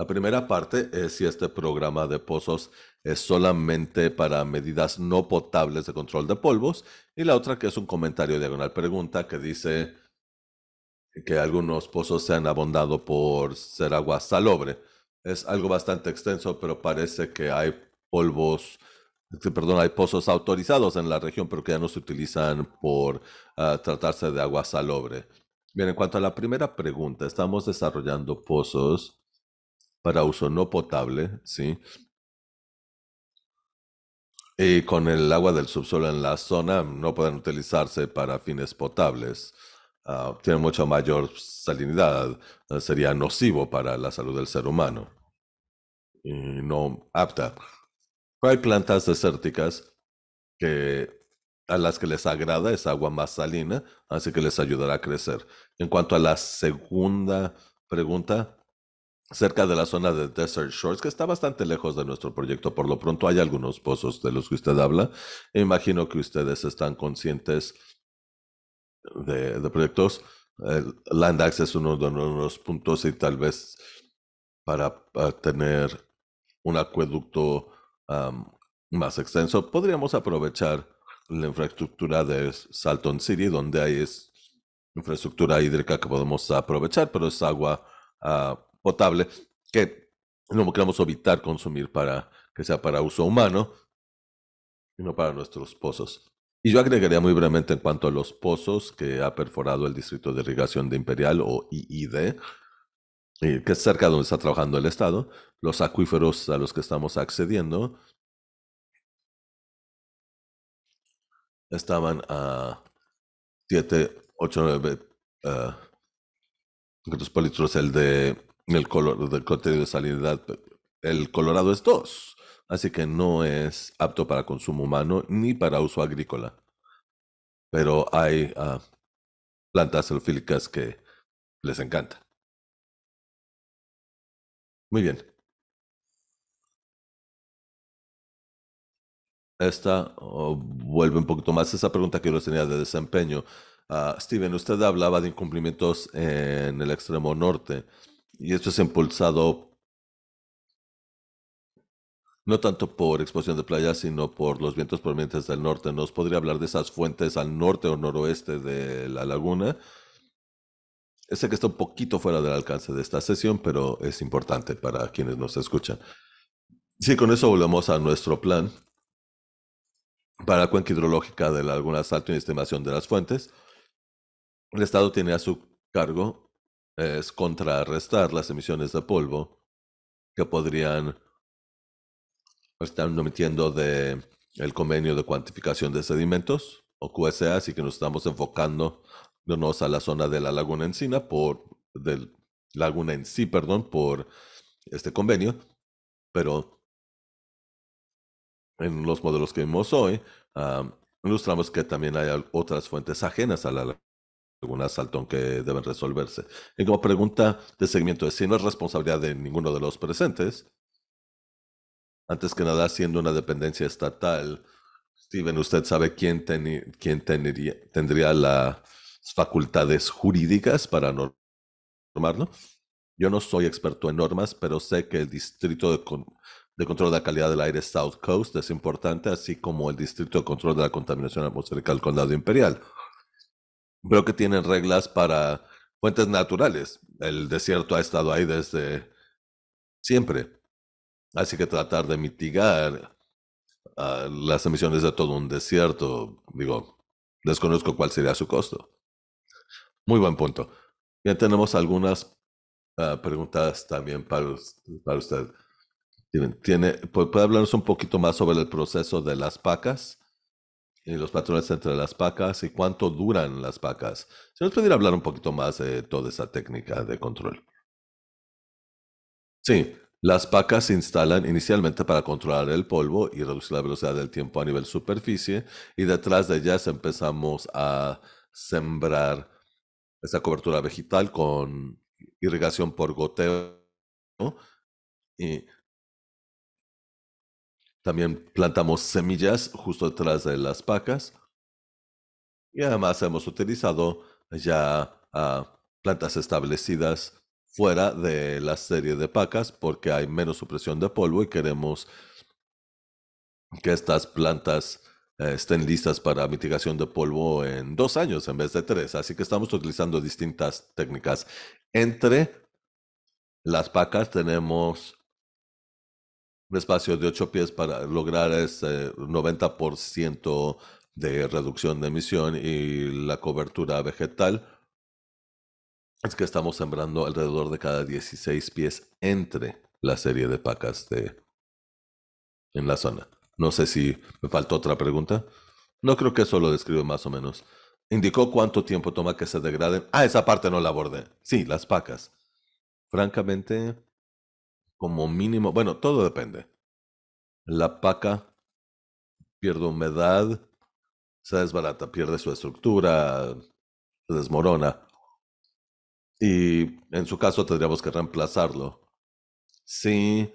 La primera parte es si este programa de pozos es solamente para medidas no potables de control de polvos y la otra que es un comentario diagonal pregunta que dice que algunos pozos se han abondado por ser agua salobre. Es algo bastante extenso, pero parece que hay polvos, perdón, hay pozos autorizados en la región, pero que ya no se utilizan por ah, tratarse de agua salobre. Bien, en cuanto a la primera pregunta, estamos desarrollando pozos para uso no potable, ¿sí? Y con el agua del subsuelo en la zona no pueden utilizarse para fines potables. Ah, tiene tienen mucha mayor salinidad, ah, sería nocivo para la salud del ser humano y no apta. Hay plantas desérticas que a las que les agrada es agua más salina, así que les ayudará a crecer. En cuanto a la segunda pregunta, cerca de la zona de Desert Shores, que está bastante lejos de nuestro proyecto. Por lo pronto hay algunos pozos de los que usted habla. Imagino que ustedes están conscientes de, proyectos. Land Access es uno de los puntos y tal vez para, tener un acueducto más extenso, podríamos aprovechar la infraestructura de Salton City, donde hay infraestructura hídrica que podemos aprovechar, pero es agua ah, potable que no queremos evitar consumir para que sea para uso humano y no para nuestros pozos. Y yo agregaría muy brevemente en cuanto a los pozos que ha perforado el Distrito de Irrigación de Imperial o IID, eh, que es cerca de donde está trabajando el Estado, los acuíferos a los que estamos accediendo estaban a 7, 8, 9 metros litros, el de el color del contenido de salinidad, el colorado es 2, así que no es apto para consumo humano ni para uso agrícola. Pero hay ah, plantas alfílicas que les encanta. Muy bien. Esta oh, vuelve un poquito más esa pregunta que yo les tenía de desempeño. Ah, Steven, usted hablaba de incumplimientos en el extremo norte. Y esto es impulsado no tanto por exposición de playa, sino por los vientos provenientes del norte. ¿Nos podría hablar de esas fuentes al norte o noroeste de la laguna? Sé que está un poquito fuera del alcance de esta sesión, pero es importante para quienes nos escuchan. Sí, con eso volvemos a nuestro plan para la cuenca hidrológica de la laguna Salto y estimación de las fuentes. El Estado tiene a su cargo es contrarrestar las emisiones de polvo que podrían pues, estar omitiendo de el convenio de cuantificación de sedimentos o QSA, así que nos estamos enfocando a la zona de la laguna Encina por del laguna en sí, perdón, por este convenio, pero en los modelos que vimos hoy ilustramos que también hay otras fuentes ajenas a la laguna algunas asaltón que deben resolverse. Y como pregunta de seguimiento si no es responsabilidad de ninguno de los presentes, antes que nada, siendo una dependencia estatal, Steven, ¿usted sabe quién, quién tendría las facultades jurídicas para normarlo? Yo no soy experto en normas, pero sé que el Distrito de, de Control de la Calidad del Aire South Coast es importante, así como el Distrito de Control de la Contaminación Atmosférica del Condado Imperial. Veo que tienen reglas para fuentes naturales. El desierto ha estado ahí desde siempre. Así que tratar de mitigar ah, las emisiones de todo un desierto, digo, desconozco cuál sería su costo. Muy buen punto. Bien, tenemos algunas ah, preguntas también para, para usted. ¿Tiene, ¿Puede hablarnos un poquito más sobre el proceso de las pacas? y eh, los patrones entre las pacas y cuánto duran las pacas. ¿Se nos pudiera hablar un poquito más de toda esa técnica de control. Sí, las pacas se instalan inicialmente para controlar el polvo y reducir la velocidad del tiempo a nivel superficie y detrás de ellas empezamos a sembrar esa cobertura vegetal con irrigación por goteo y también plantamos semillas justo detrás de las pacas. Y además hemos utilizado ya ah, plantas establecidas fuera de la serie de pacas porque hay menos supresión de polvo y queremos que estas plantas eh, estén listas para mitigación de polvo en dos años en vez de tres. Así que estamos utilizando distintas técnicas. Entre las pacas tenemos un espacio de 8 pies para lograr ese 90% de reducción de emisión y la cobertura vegetal es que estamos sembrando alrededor de cada 16 pies entre la serie de pacas de en la zona. No sé si me faltó otra pregunta. No creo que eso lo describe más o menos. Indicó cuánto tiempo toma que se degraden. Ah, esa parte no la abordé. Sí, las pacas. Francamente, como mínimo, bueno, todo depende. La paca pierde humedad, se desbarata, pierde su estructura, se desmorona. Y en su caso tendríamos que reemplazarlo. sí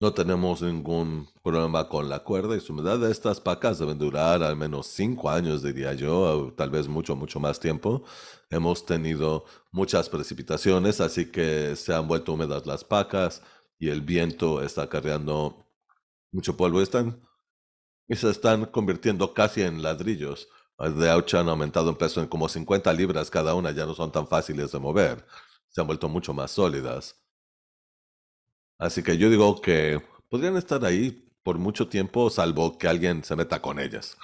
no tenemos ningún problema con la cuerda y su humedad. Estas pacas deben durar al menos cinco años, diría yo, tal vez mucho, mucho más tiempo. Hemos tenido muchas precipitaciones, así que se han vuelto húmedas las pacas y el viento está cargando mucho polvo. Están, y se están convirtiendo casi en ladrillos. De Aucha han aumentado en peso en como 50 libras cada una, ya no son tan fáciles de mover. Se han vuelto mucho más sólidas. Así que yo digo que podrían estar ahí por mucho tiempo, salvo que alguien se meta con ellas.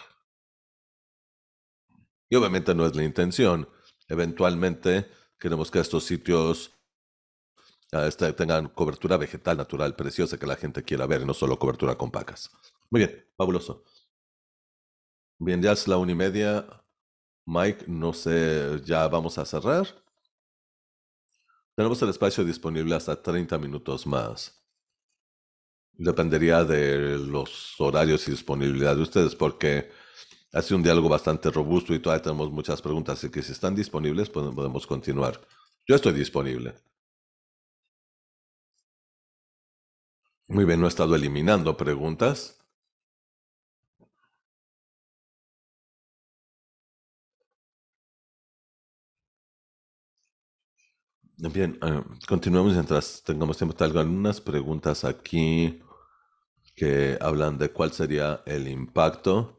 Y obviamente no es la intención. Eventualmente queremos que estos sitios ah, este, tengan cobertura vegetal natural preciosa que la gente quiera ver, no solo cobertura con pacas. Muy bien, fabuloso. Bien, ya es la una y media. Mike, no sé, ya vamos a cerrar. Tenemos el espacio disponible hasta 30 minutos más. Dependería de los horarios y disponibilidad de ustedes porque ha sido un diálogo bastante robusto y todavía tenemos muchas preguntas, así que si están disponibles pues, podemos continuar. Yo estoy disponible. Muy bien, no he estado eliminando preguntas. Bien, eh, continuemos continuamos mientras tengamos tiempo. Tengo algunas preguntas aquí que hablan de cuál sería el impacto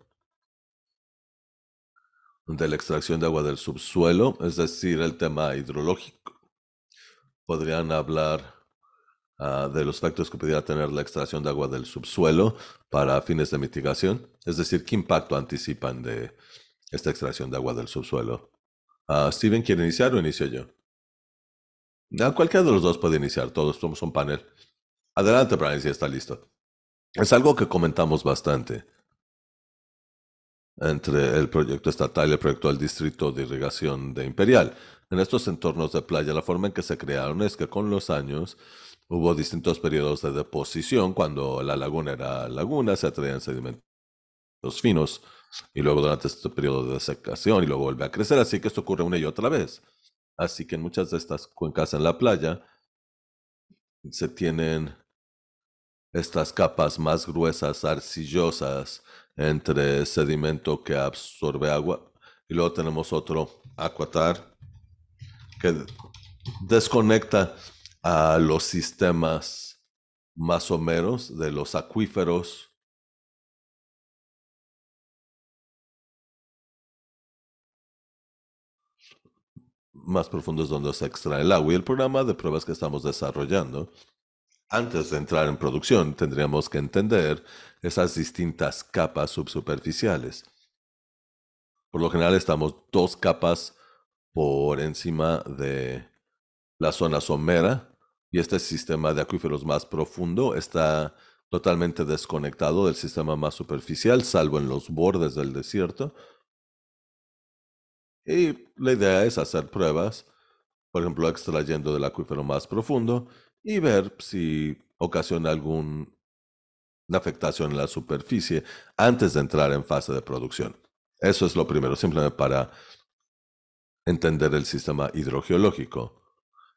de la extracción de agua del subsuelo, es decir, el tema hidrológico. Podrían hablar ah, de los efectos que pudiera tener la extracción de agua del subsuelo para fines de mitigación, es decir, qué impacto anticipan de esta extracción de agua del subsuelo. Ah, Steven, ¿quiere iniciar o inicio yo? cualquiera de los dos puede iniciar, todos somos un panel. Adelante, Brian, si está listo. Es algo que comentamos bastante entre el proyecto estatal y el proyecto del Distrito de Irrigación de Imperial. En estos entornos de playa, la forma en que se crearon es que con los años hubo distintos periodos de deposición, cuando la laguna era laguna, se atraían sedimentos finos, y luego durante este periodo de secación, y luego vuelve a crecer, así que esto ocurre una y otra vez. Así que en muchas de estas cuencas en la playa se tienen estas capas más gruesas, arcillosas, entre sedimento que absorbe agua. Y luego tenemos otro acuatar que desconecta a los sistemas más o menos de los acuíferos más profundos donde se extrae el agua y el programa de pruebas que estamos desarrollando. Antes de entrar en producción, tendríamos que entender esas distintas capas subsuperficiales. Por lo general estamos dos capas por encima de la zona somera y este sistema de acuíferos más profundo está totalmente desconectado del sistema más superficial, salvo en los bordes del desierto, y la idea es hacer pruebas, por ejemplo, extrayendo del acuífero más profundo y ver si ocasiona alguna afectación en la superficie antes de entrar en fase de producción. Eso es lo primero, simplemente para entender el sistema hidrogeológico.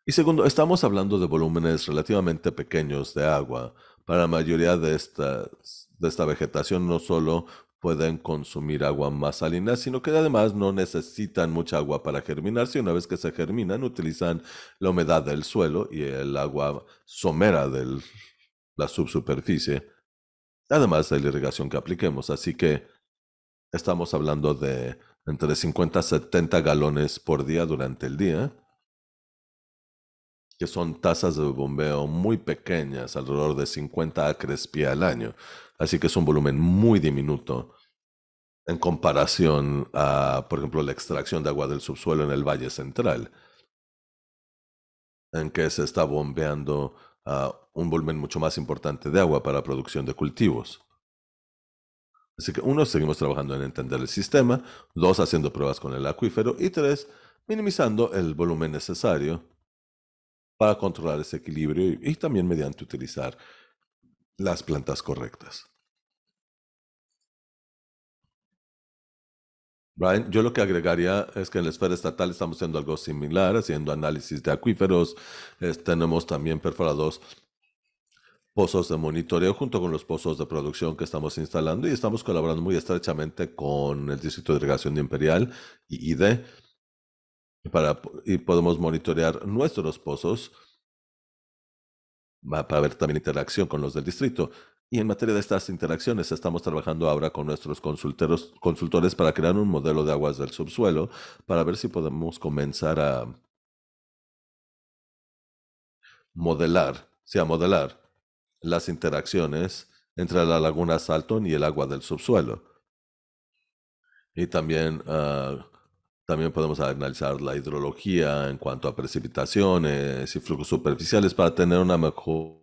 Y segundo, estamos hablando de volúmenes relativamente pequeños de agua. Para la mayoría de, de esta vegetación no solo pueden consumir agua más salina, sino que además no necesitan mucha agua para germinarse. Una vez que se germinan, utilizan la humedad del suelo y el agua somera de la subsuperficie, además de la irrigación que apliquemos. Así que estamos hablando de entre 50 a 70 galones por día durante el día que son tasas de bombeo muy pequeñas, alrededor de 50 acres pie al año. Así que es un volumen muy diminuto en comparación a, por ejemplo, la extracción de agua del subsuelo en el Valle Central, en que se está bombeando ah, un volumen mucho más importante de agua para producción de cultivos. Así que uno, seguimos trabajando en entender el sistema, dos, haciendo pruebas con el acuífero y tres, minimizando el volumen necesario controlar ese equilibrio y, también mediante utilizar las plantas correctas. Brian, yo lo que agregaría es que en la esfera estatal estamos haciendo algo similar, haciendo análisis de acuíferos, tenemos también perforados pozos de monitoreo junto con los pozos de producción que estamos instalando y estamos colaborando muy estrechamente con el Distrito de Irrigación de Imperial y IDE y podemos monitorear nuestros pozos para ver también interacción con los del distrito. Y en materia de estas interacciones, estamos trabajando ahora con nuestros consultores para crear un modelo de aguas del subsuelo para ver si podemos comenzar a modelar, sí, a modelar las interacciones entre la laguna Salton y el agua del subsuelo. Y también ah, también podemos analizar la hidrología en cuanto a precipitaciones y flujos superficiales para tener una mejor,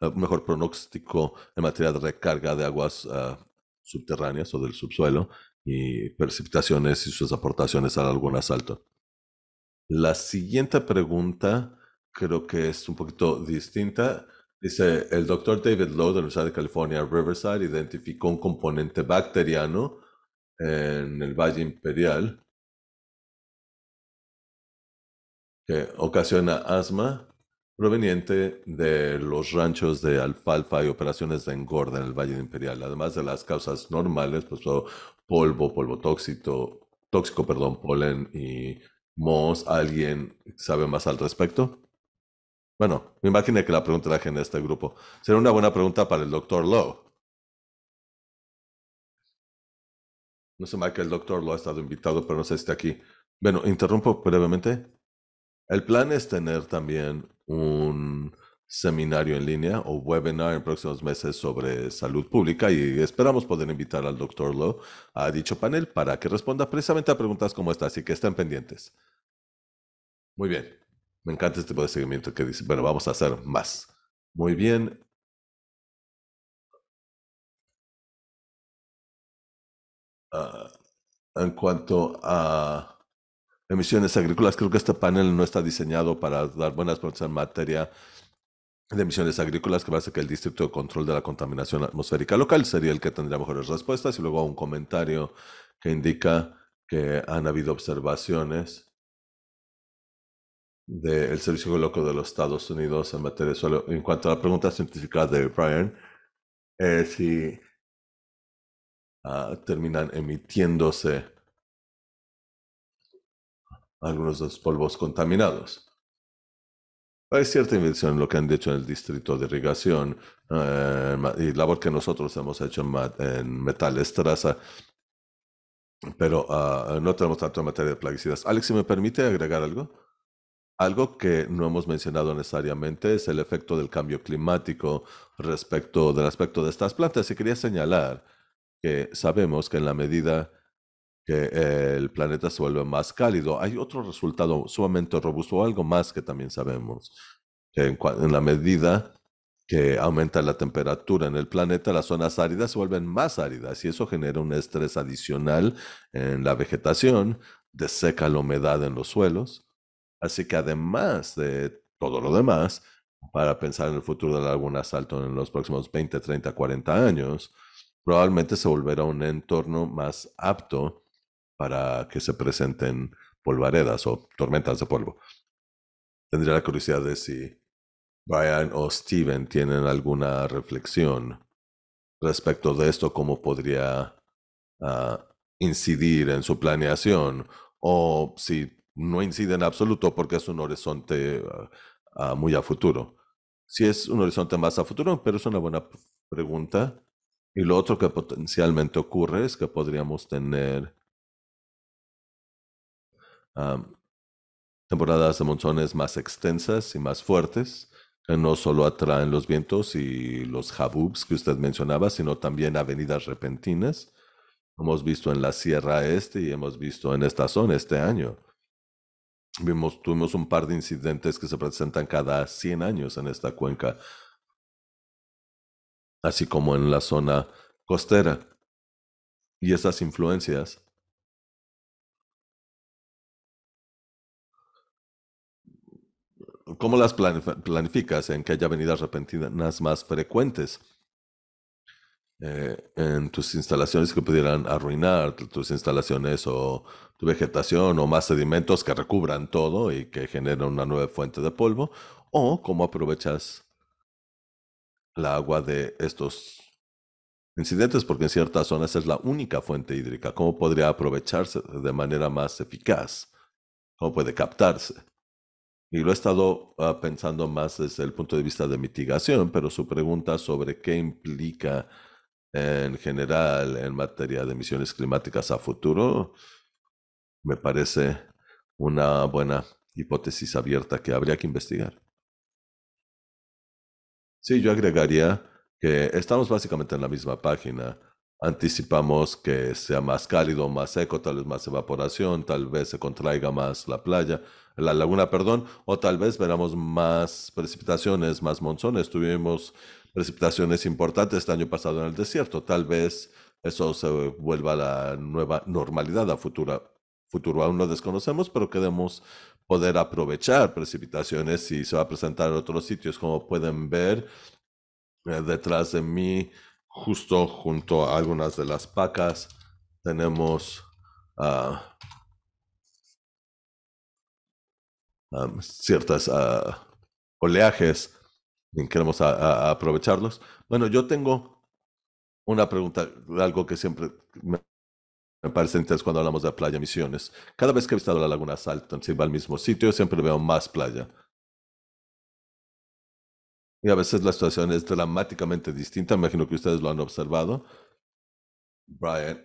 eh, mejor pronóstico en materia de recarga de aguas eh, subterráneas o del subsuelo y precipitaciones y sus aportaciones a algún asalto. La siguiente pregunta creo que es un poquito distinta. Dice, el doctor David Lowe de la Universidad de California, Riverside, identificó un componente bacteriano en el Valle Imperial que ocasiona asma proveniente de los ranchos de alfalfa y operaciones de engorda en el Valle Imperial, además de las causas normales, pues polvo, polvo tóxico, tóxico, perdón, polen y mos. ¿Alguien sabe más al respecto? Bueno, me imagino que la pregunta gente de este grupo. Será una buena pregunta para el doctor Lowe. No sé, mal que el doctor Lowe ha estado invitado, pero no sé si está aquí. Bueno, interrumpo brevemente. El plan es tener también un seminario en línea o webinar en próximos meses sobre salud pública y esperamos poder invitar al doctor Lowe a dicho panel para que responda precisamente a preguntas como esta, así que estén pendientes. Muy bien, me encanta este tipo de seguimiento que dice, bueno, vamos a hacer más. Muy bien. Ah, en cuanto a emisiones agrícolas. Creo que este panel no está diseñado para dar buenas preguntas en materia de emisiones agrícolas, que parece que el Distrito de Control de la Contaminación Atmosférica Local sería el que tendría mejores respuestas. Y luego un comentario que indica que han habido observaciones del Servicio Geológico de los Estados Unidos en materia de suelo. En cuanto a la pregunta científica de Brian, si ah, terminan emitiéndose algunos de los polvos contaminados. Hay cierta inversión en lo que han dicho en el distrito de irrigación eh, y labor que nosotros hemos hecho en, metales traza, pero ah, no tenemos tanto en materia de plaguicidas. Alex, si me permite agregar algo. Algo que no hemos mencionado necesariamente es el efecto del cambio climático respecto del aspecto de estas plantas. Y quería señalar que sabemos que en la medida que eh, el planeta se vuelve más cálido. Hay otro resultado sumamente robusto, algo más que también sabemos, que en, la medida que aumenta la temperatura en el planeta, las zonas áridas se vuelven más áridas y eso genera un estrés adicional en la vegetación, deseca la humedad en los suelos. Así que además de todo lo demás, para pensar en el futuro de algún asalto en los próximos 20, 30, 40 años, probablemente se volverá un entorno más apto para que se presenten polvaredas o tormentas de polvo. Tendría la curiosidad de si Brian o Steven tienen alguna reflexión respecto de esto, cómo podría ah, incidir en su planeación o si no incide en absoluto porque es un horizonte ah, muy a futuro. Si es un horizonte más a futuro, pero es una buena pregunta. Y lo otro que potencialmente ocurre es que podríamos tener temporadas de monzones más extensas y más fuertes, que no solo atraen los vientos y los jabubs que usted mencionaba, sino también avenidas repentinas. Hemos visto en la Sierra Este y hemos visto en esta zona este año. Vimos, tuvimos un par de incidentes que se presentan cada 100 años en esta cuenca, así como en la zona costera. Y esas influencias ¿Cómo las planificas en que haya venidas repentinas más frecuentes? Eh, en tus instalaciones que pudieran arruinar tus instalaciones o tu vegetación o más sedimentos que recubran todo y que generan una nueva fuente de polvo, o cómo aprovechas la agua de estos incidentes, porque en ciertas zonas es la única fuente hídrica, cómo podría aprovecharse de manera más eficaz, cómo puede captarse. Y lo he estado ah, pensando más desde el punto de vista de mitigación, pero su pregunta sobre qué implica en general en materia de emisiones climáticas a futuro me parece una buena hipótesis abierta que habría que investigar. Sí, yo agregaría que estamos básicamente en la misma página. Anticipamos que sea más cálido, más seco, tal vez más evaporación, tal vez se contraiga más la playa, la laguna, perdón, o tal vez veramos más precipitaciones, más monzones. Tuvimos precipitaciones importantes el este año pasado en el desierto. Tal vez eso se vuelva la nueva normalidad a futuro. Futuro aún lo desconocemos, pero queremos poder aprovechar precipitaciones y se va a presentar en otros sitios, como pueden ver eh, detrás de mí, justo junto a algunas de las pacas, tenemos Ah, ciertas ah, oleajes queremos aprovecharlos. Bueno, yo tengo una pregunta, algo que siempre me, parece interesante cuando hablamos de playa Misiones. Cada vez que he visitado la Laguna Salton, si va al mismo sitio, siempre veo más playa. Y a veces la situación es dramáticamente distinta. imagino que ustedes lo han observado. Brian,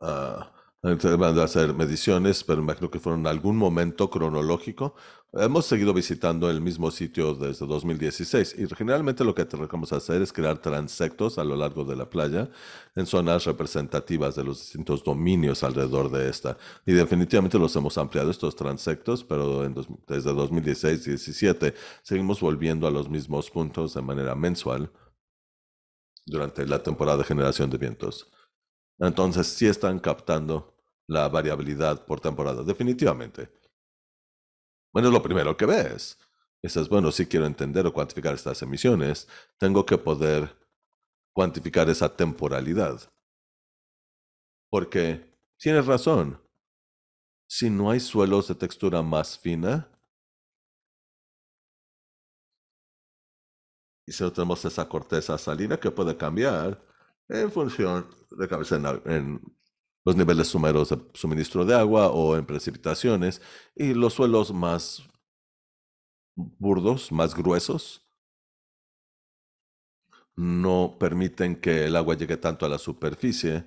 uh, van a hacer mediciones, pero imagino que fueron en algún momento cronológico. Hemos seguido visitando el mismo sitio desde 2016 y generalmente lo que tratamos de hacer es crear transectos a lo largo de la playa en zonas representativas de los distintos dominios alrededor de esta. Y definitivamente los hemos ampliado estos transectos, pero desde 2016 y 2017 seguimos volviendo a los mismos puntos de manera mensual durante la temporada de generación de vientos. Entonces, sí están captando la variabilidad por temporada, definitivamente. Bueno, es lo primero que ves. es, bueno, si quiero entender o cuantificar estas emisiones, tengo que poder cuantificar esa temporalidad. Porque tienes razón. Si no hay suelos de textura más fina, y si no tenemos esa corteza salina que puede cambiar, en función de cabeza en, los niveles sumeros de suministro de agua o en precipitaciones y los suelos más burdos, más gruesos, no permiten que el agua llegue tanto a la superficie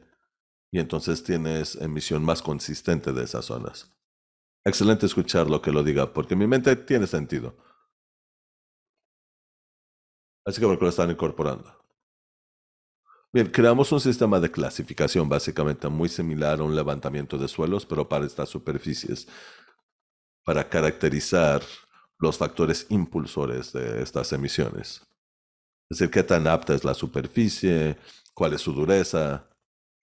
y entonces tienes emisión más consistente de esas zonas. Excelente escuchar lo que lo diga, porque mi mente tiene sentido. Así que me lo están incorporando. Bien, creamos un sistema de clasificación básicamente muy similar a un levantamiento de suelos, pero para estas superficies, para caracterizar los factores impulsores de estas emisiones. Es decir, qué tan apta es la superficie, cuál es su dureza,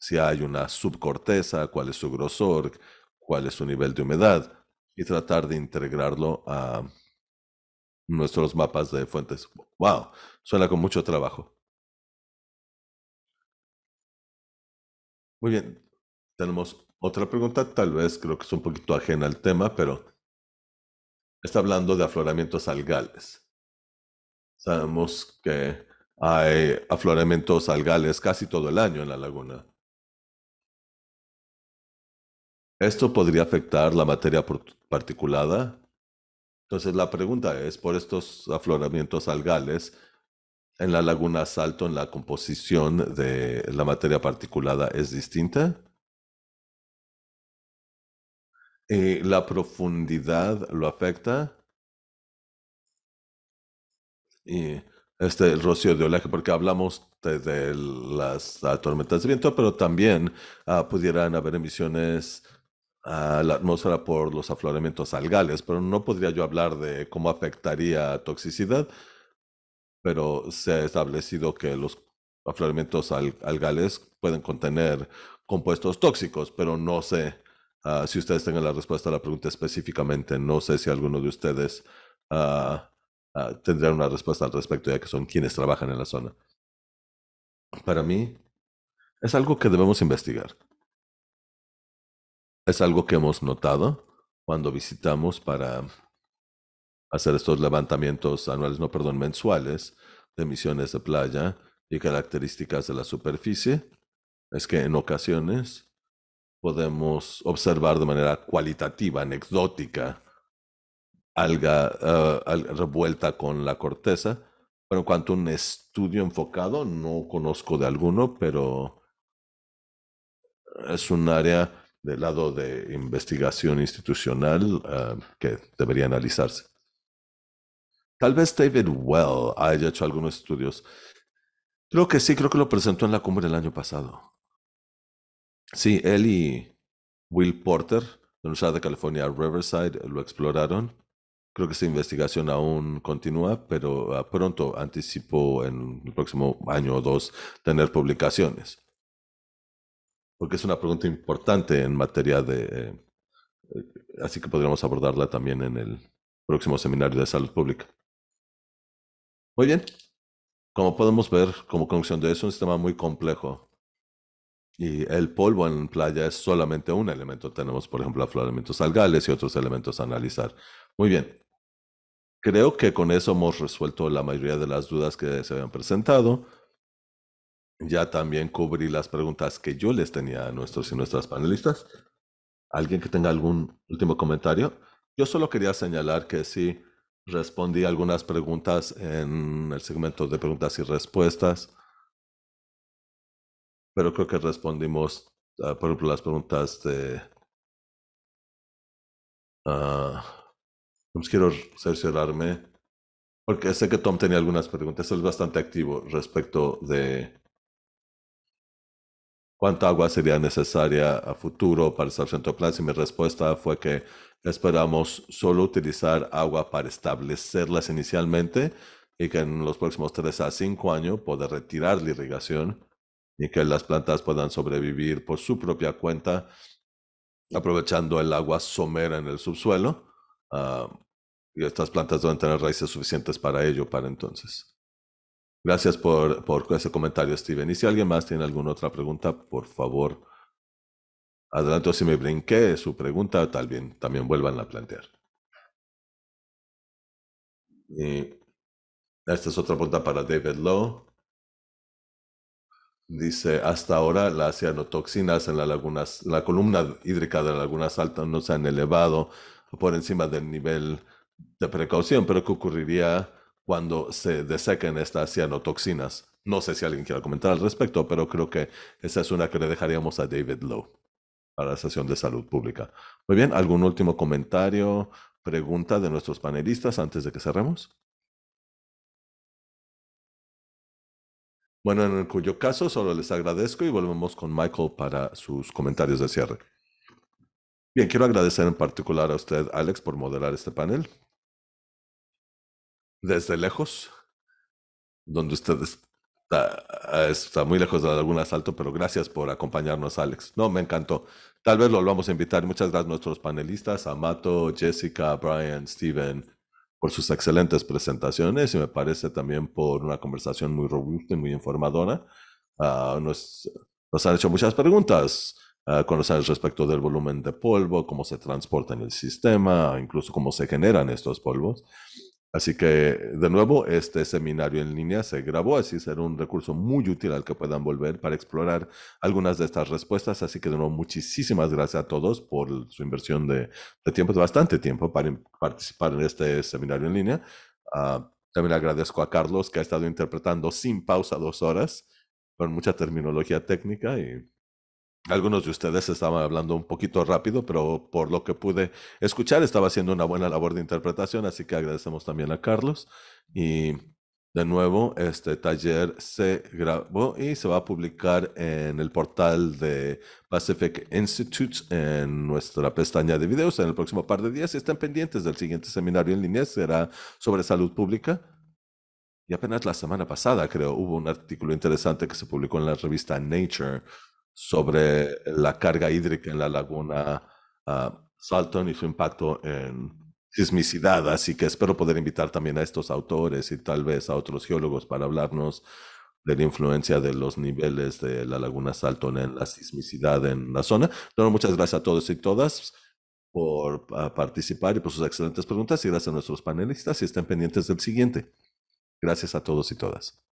si hay una subcorteza, cuál es su grosor, cuál es su nivel de humedad, y tratar de integrarlo a nuestros mapas de fuentes. ¡Wow! Suena con mucho trabajo. Muy bien. Tenemos otra pregunta, tal vez creo que es un poquito ajena al tema, pero está hablando de afloramientos algales. Sabemos que hay afloramientos algales casi todo el año en la laguna. Esto podría afectar la materia particulada. Entonces la pregunta es, por estos afloramientos algales, en la laguna Salto, en la composición de la materia particulada es distinta. Y eh, la profundidad lo afecta. Y este rocío de oleaje, porque hablamos de, las tormentas de viento, pero también ah, pudieran haber emisiones a la atmósfera por los afloramientos algales, pero no podría yo hablar de cómo afectaría toxicidad pero se ha establecido que los afloramientos algales pueden contener compuestos tóxicos, pero no sé ah, si ustedes tengan la respuesta a la pregunta específicamente. No sé si alguno de ustedes ah, ah, tendría una respuesta al respecto, ya que son quienes trabajan en la zona. Para mí, es algo que debemos investigar. Es algo que hemos notado cuando visitamos para hacer estos levantamientos anuales, no, perdón, mensuales de emisiones de playa y características de la superficie, es que en ocasiones podemos observar de manera cualitativa, anecdótica, alga, eh, revuelta con la corteza, pero en cuanto a un estudio enfocado, no conozco de alguno, pero es un área del lado de investigación institucional eh, que debería analizarse. Tal vez David Well haya hecho algunos estudios. Creo que sí, creo que lo presentó en la cumbre el año pasado. Sí, él y Will Porter, de la Universidad de California Riverside, lo exploraron. Creo que esta investigación aún continúa, pero ah, pronto anticipó en el próximo año o dos tener publicaciones. Porque es una pregunta importante en materia de... Eh, así que podríamos abordarla también en el próximo seminario de salud pública. Muy bien. Como podemos ver, como conclusión de eso, es un sistema muy complejo. Y el polvo en playa es solamente un elemento. Tenemos, por ejemplo, afloramientos algales y otros elementos a analizar. Muy bien. Creo que con eso hemos resuelto la mayoría de las dudas que se habían presentado. Ya también cubrí las preguntas que yo les tenía a nuestros y nuestras panelistas. ¿Alguien que tenga algún último comentario? Yo solo quería señalar que sí respondí algunas preguntas en el segmento de preguntas y respuestas, pero creo que respondimos, ah, por ejemplo, las preguntas de... Uh, quiero cerciorarme, porque sé que Tom tenía algunas preguntas, él es bastante activo respecto de ¿Cuánta agua sería necesaria a futuro para Sargento Y mi respuesta fue que esperamos solo utilizar agua para establecerlas inicialmente y que en los próximos 3 a 5 años pueda retirar la irrigación y que las plantas puedan sobrevivir por su propia cuenta, aprovechando el agua somera en el subsuelo. Ah, y estas plantas deben tener raíces suficientes para ello para entonces. Gracias por, ese comentario, Steven. Y si alguien más tiene alguna otra pregunta, por favor, adelante. Si me brinqué su pregunta, tal bien, también vuelvan a plantear. Y esta es otra pregunta para David Lowe. Dice, hasta ahora las cianotoxinas en la, laguna, la columna hídrica de la lagunas altas no se han elevado por encima del nivel de precaución, pero ¿qué ocurriría cuando se desequen estas cianotoxinas. No sé si alguien quiere comentar al respecto, pero creo que esa es una que le dejaríamos a David Lowe para la sesión de salud pública. Muy bien, ¿algún último comentario, pregunta de nuestros panelistas antes de que cerremos? Bueno, en cuyo caso solo les agradezco y volvemos con Michael para sus comentarios de cierre. Bien, quiero agradecer en particular a usted, Alex, por moderar este panel desde lejos, donde usted eh, está, muy lejos de algún asalto, pero gracias por acompañarnos, Alex. No, me encantó. Tal vez lo vamos a invitar. Muchas gracias a nuestros panelistas, Amato, Jessica, Brian, Steven, por sus excelentes presentaciones y me parece también por una conversación muy robusta y muy informadora. Ah, nos, han hecho muchas preguntas ah, con respecto del volumen de polvo, cómo se transporta en el sistema, incluso cómo se generan estos polvos. Así que, de nuevo, este seminario en línea se grabó, así será un recurso muy útil al que puedan volver para explorar algunas de estas respuestas. Así que, de nuevo, muchísimas gracias a todos por su inversión de, tiempo, de bastante tiempo, para participar en este seminario en línea. Ah, también agradezco a Carlos, que ha estado interpretando sin pausa dos horas, con mucha terminología técnica y algunos de ustedes estaban hablando un poquito rápido, pero por lo que pude escuchar estaba haciendo una buena labor de interpretación, así que agradecemos también a Carlos. Y de nuevo, este taller se grabó y se va a publicar en el portal de Pacific Institute en nuestra pestaña de videos en el próximo par de días. Estén pendientes del siguiente seminario en línea, será sobre salud pública. Y apenas la semana pasada, creo, hubo un artículo interesante que se publicó en la revista Nature sobre la carga hídrica en la laguna ah, Salton y su impacto en sismicidad. Así que espero poder invitar también a estos autores y tal vez a otros geólogos para hablarnos de la influencia de los niveles de la laguna Salton en la sismicidad en la zona. muchas gracias a todos y todas por ah, participar y por sus excelentes preguntas y gracias a nuestros panelistas y estén pendientes del siguiente. Gracias a todos y todas.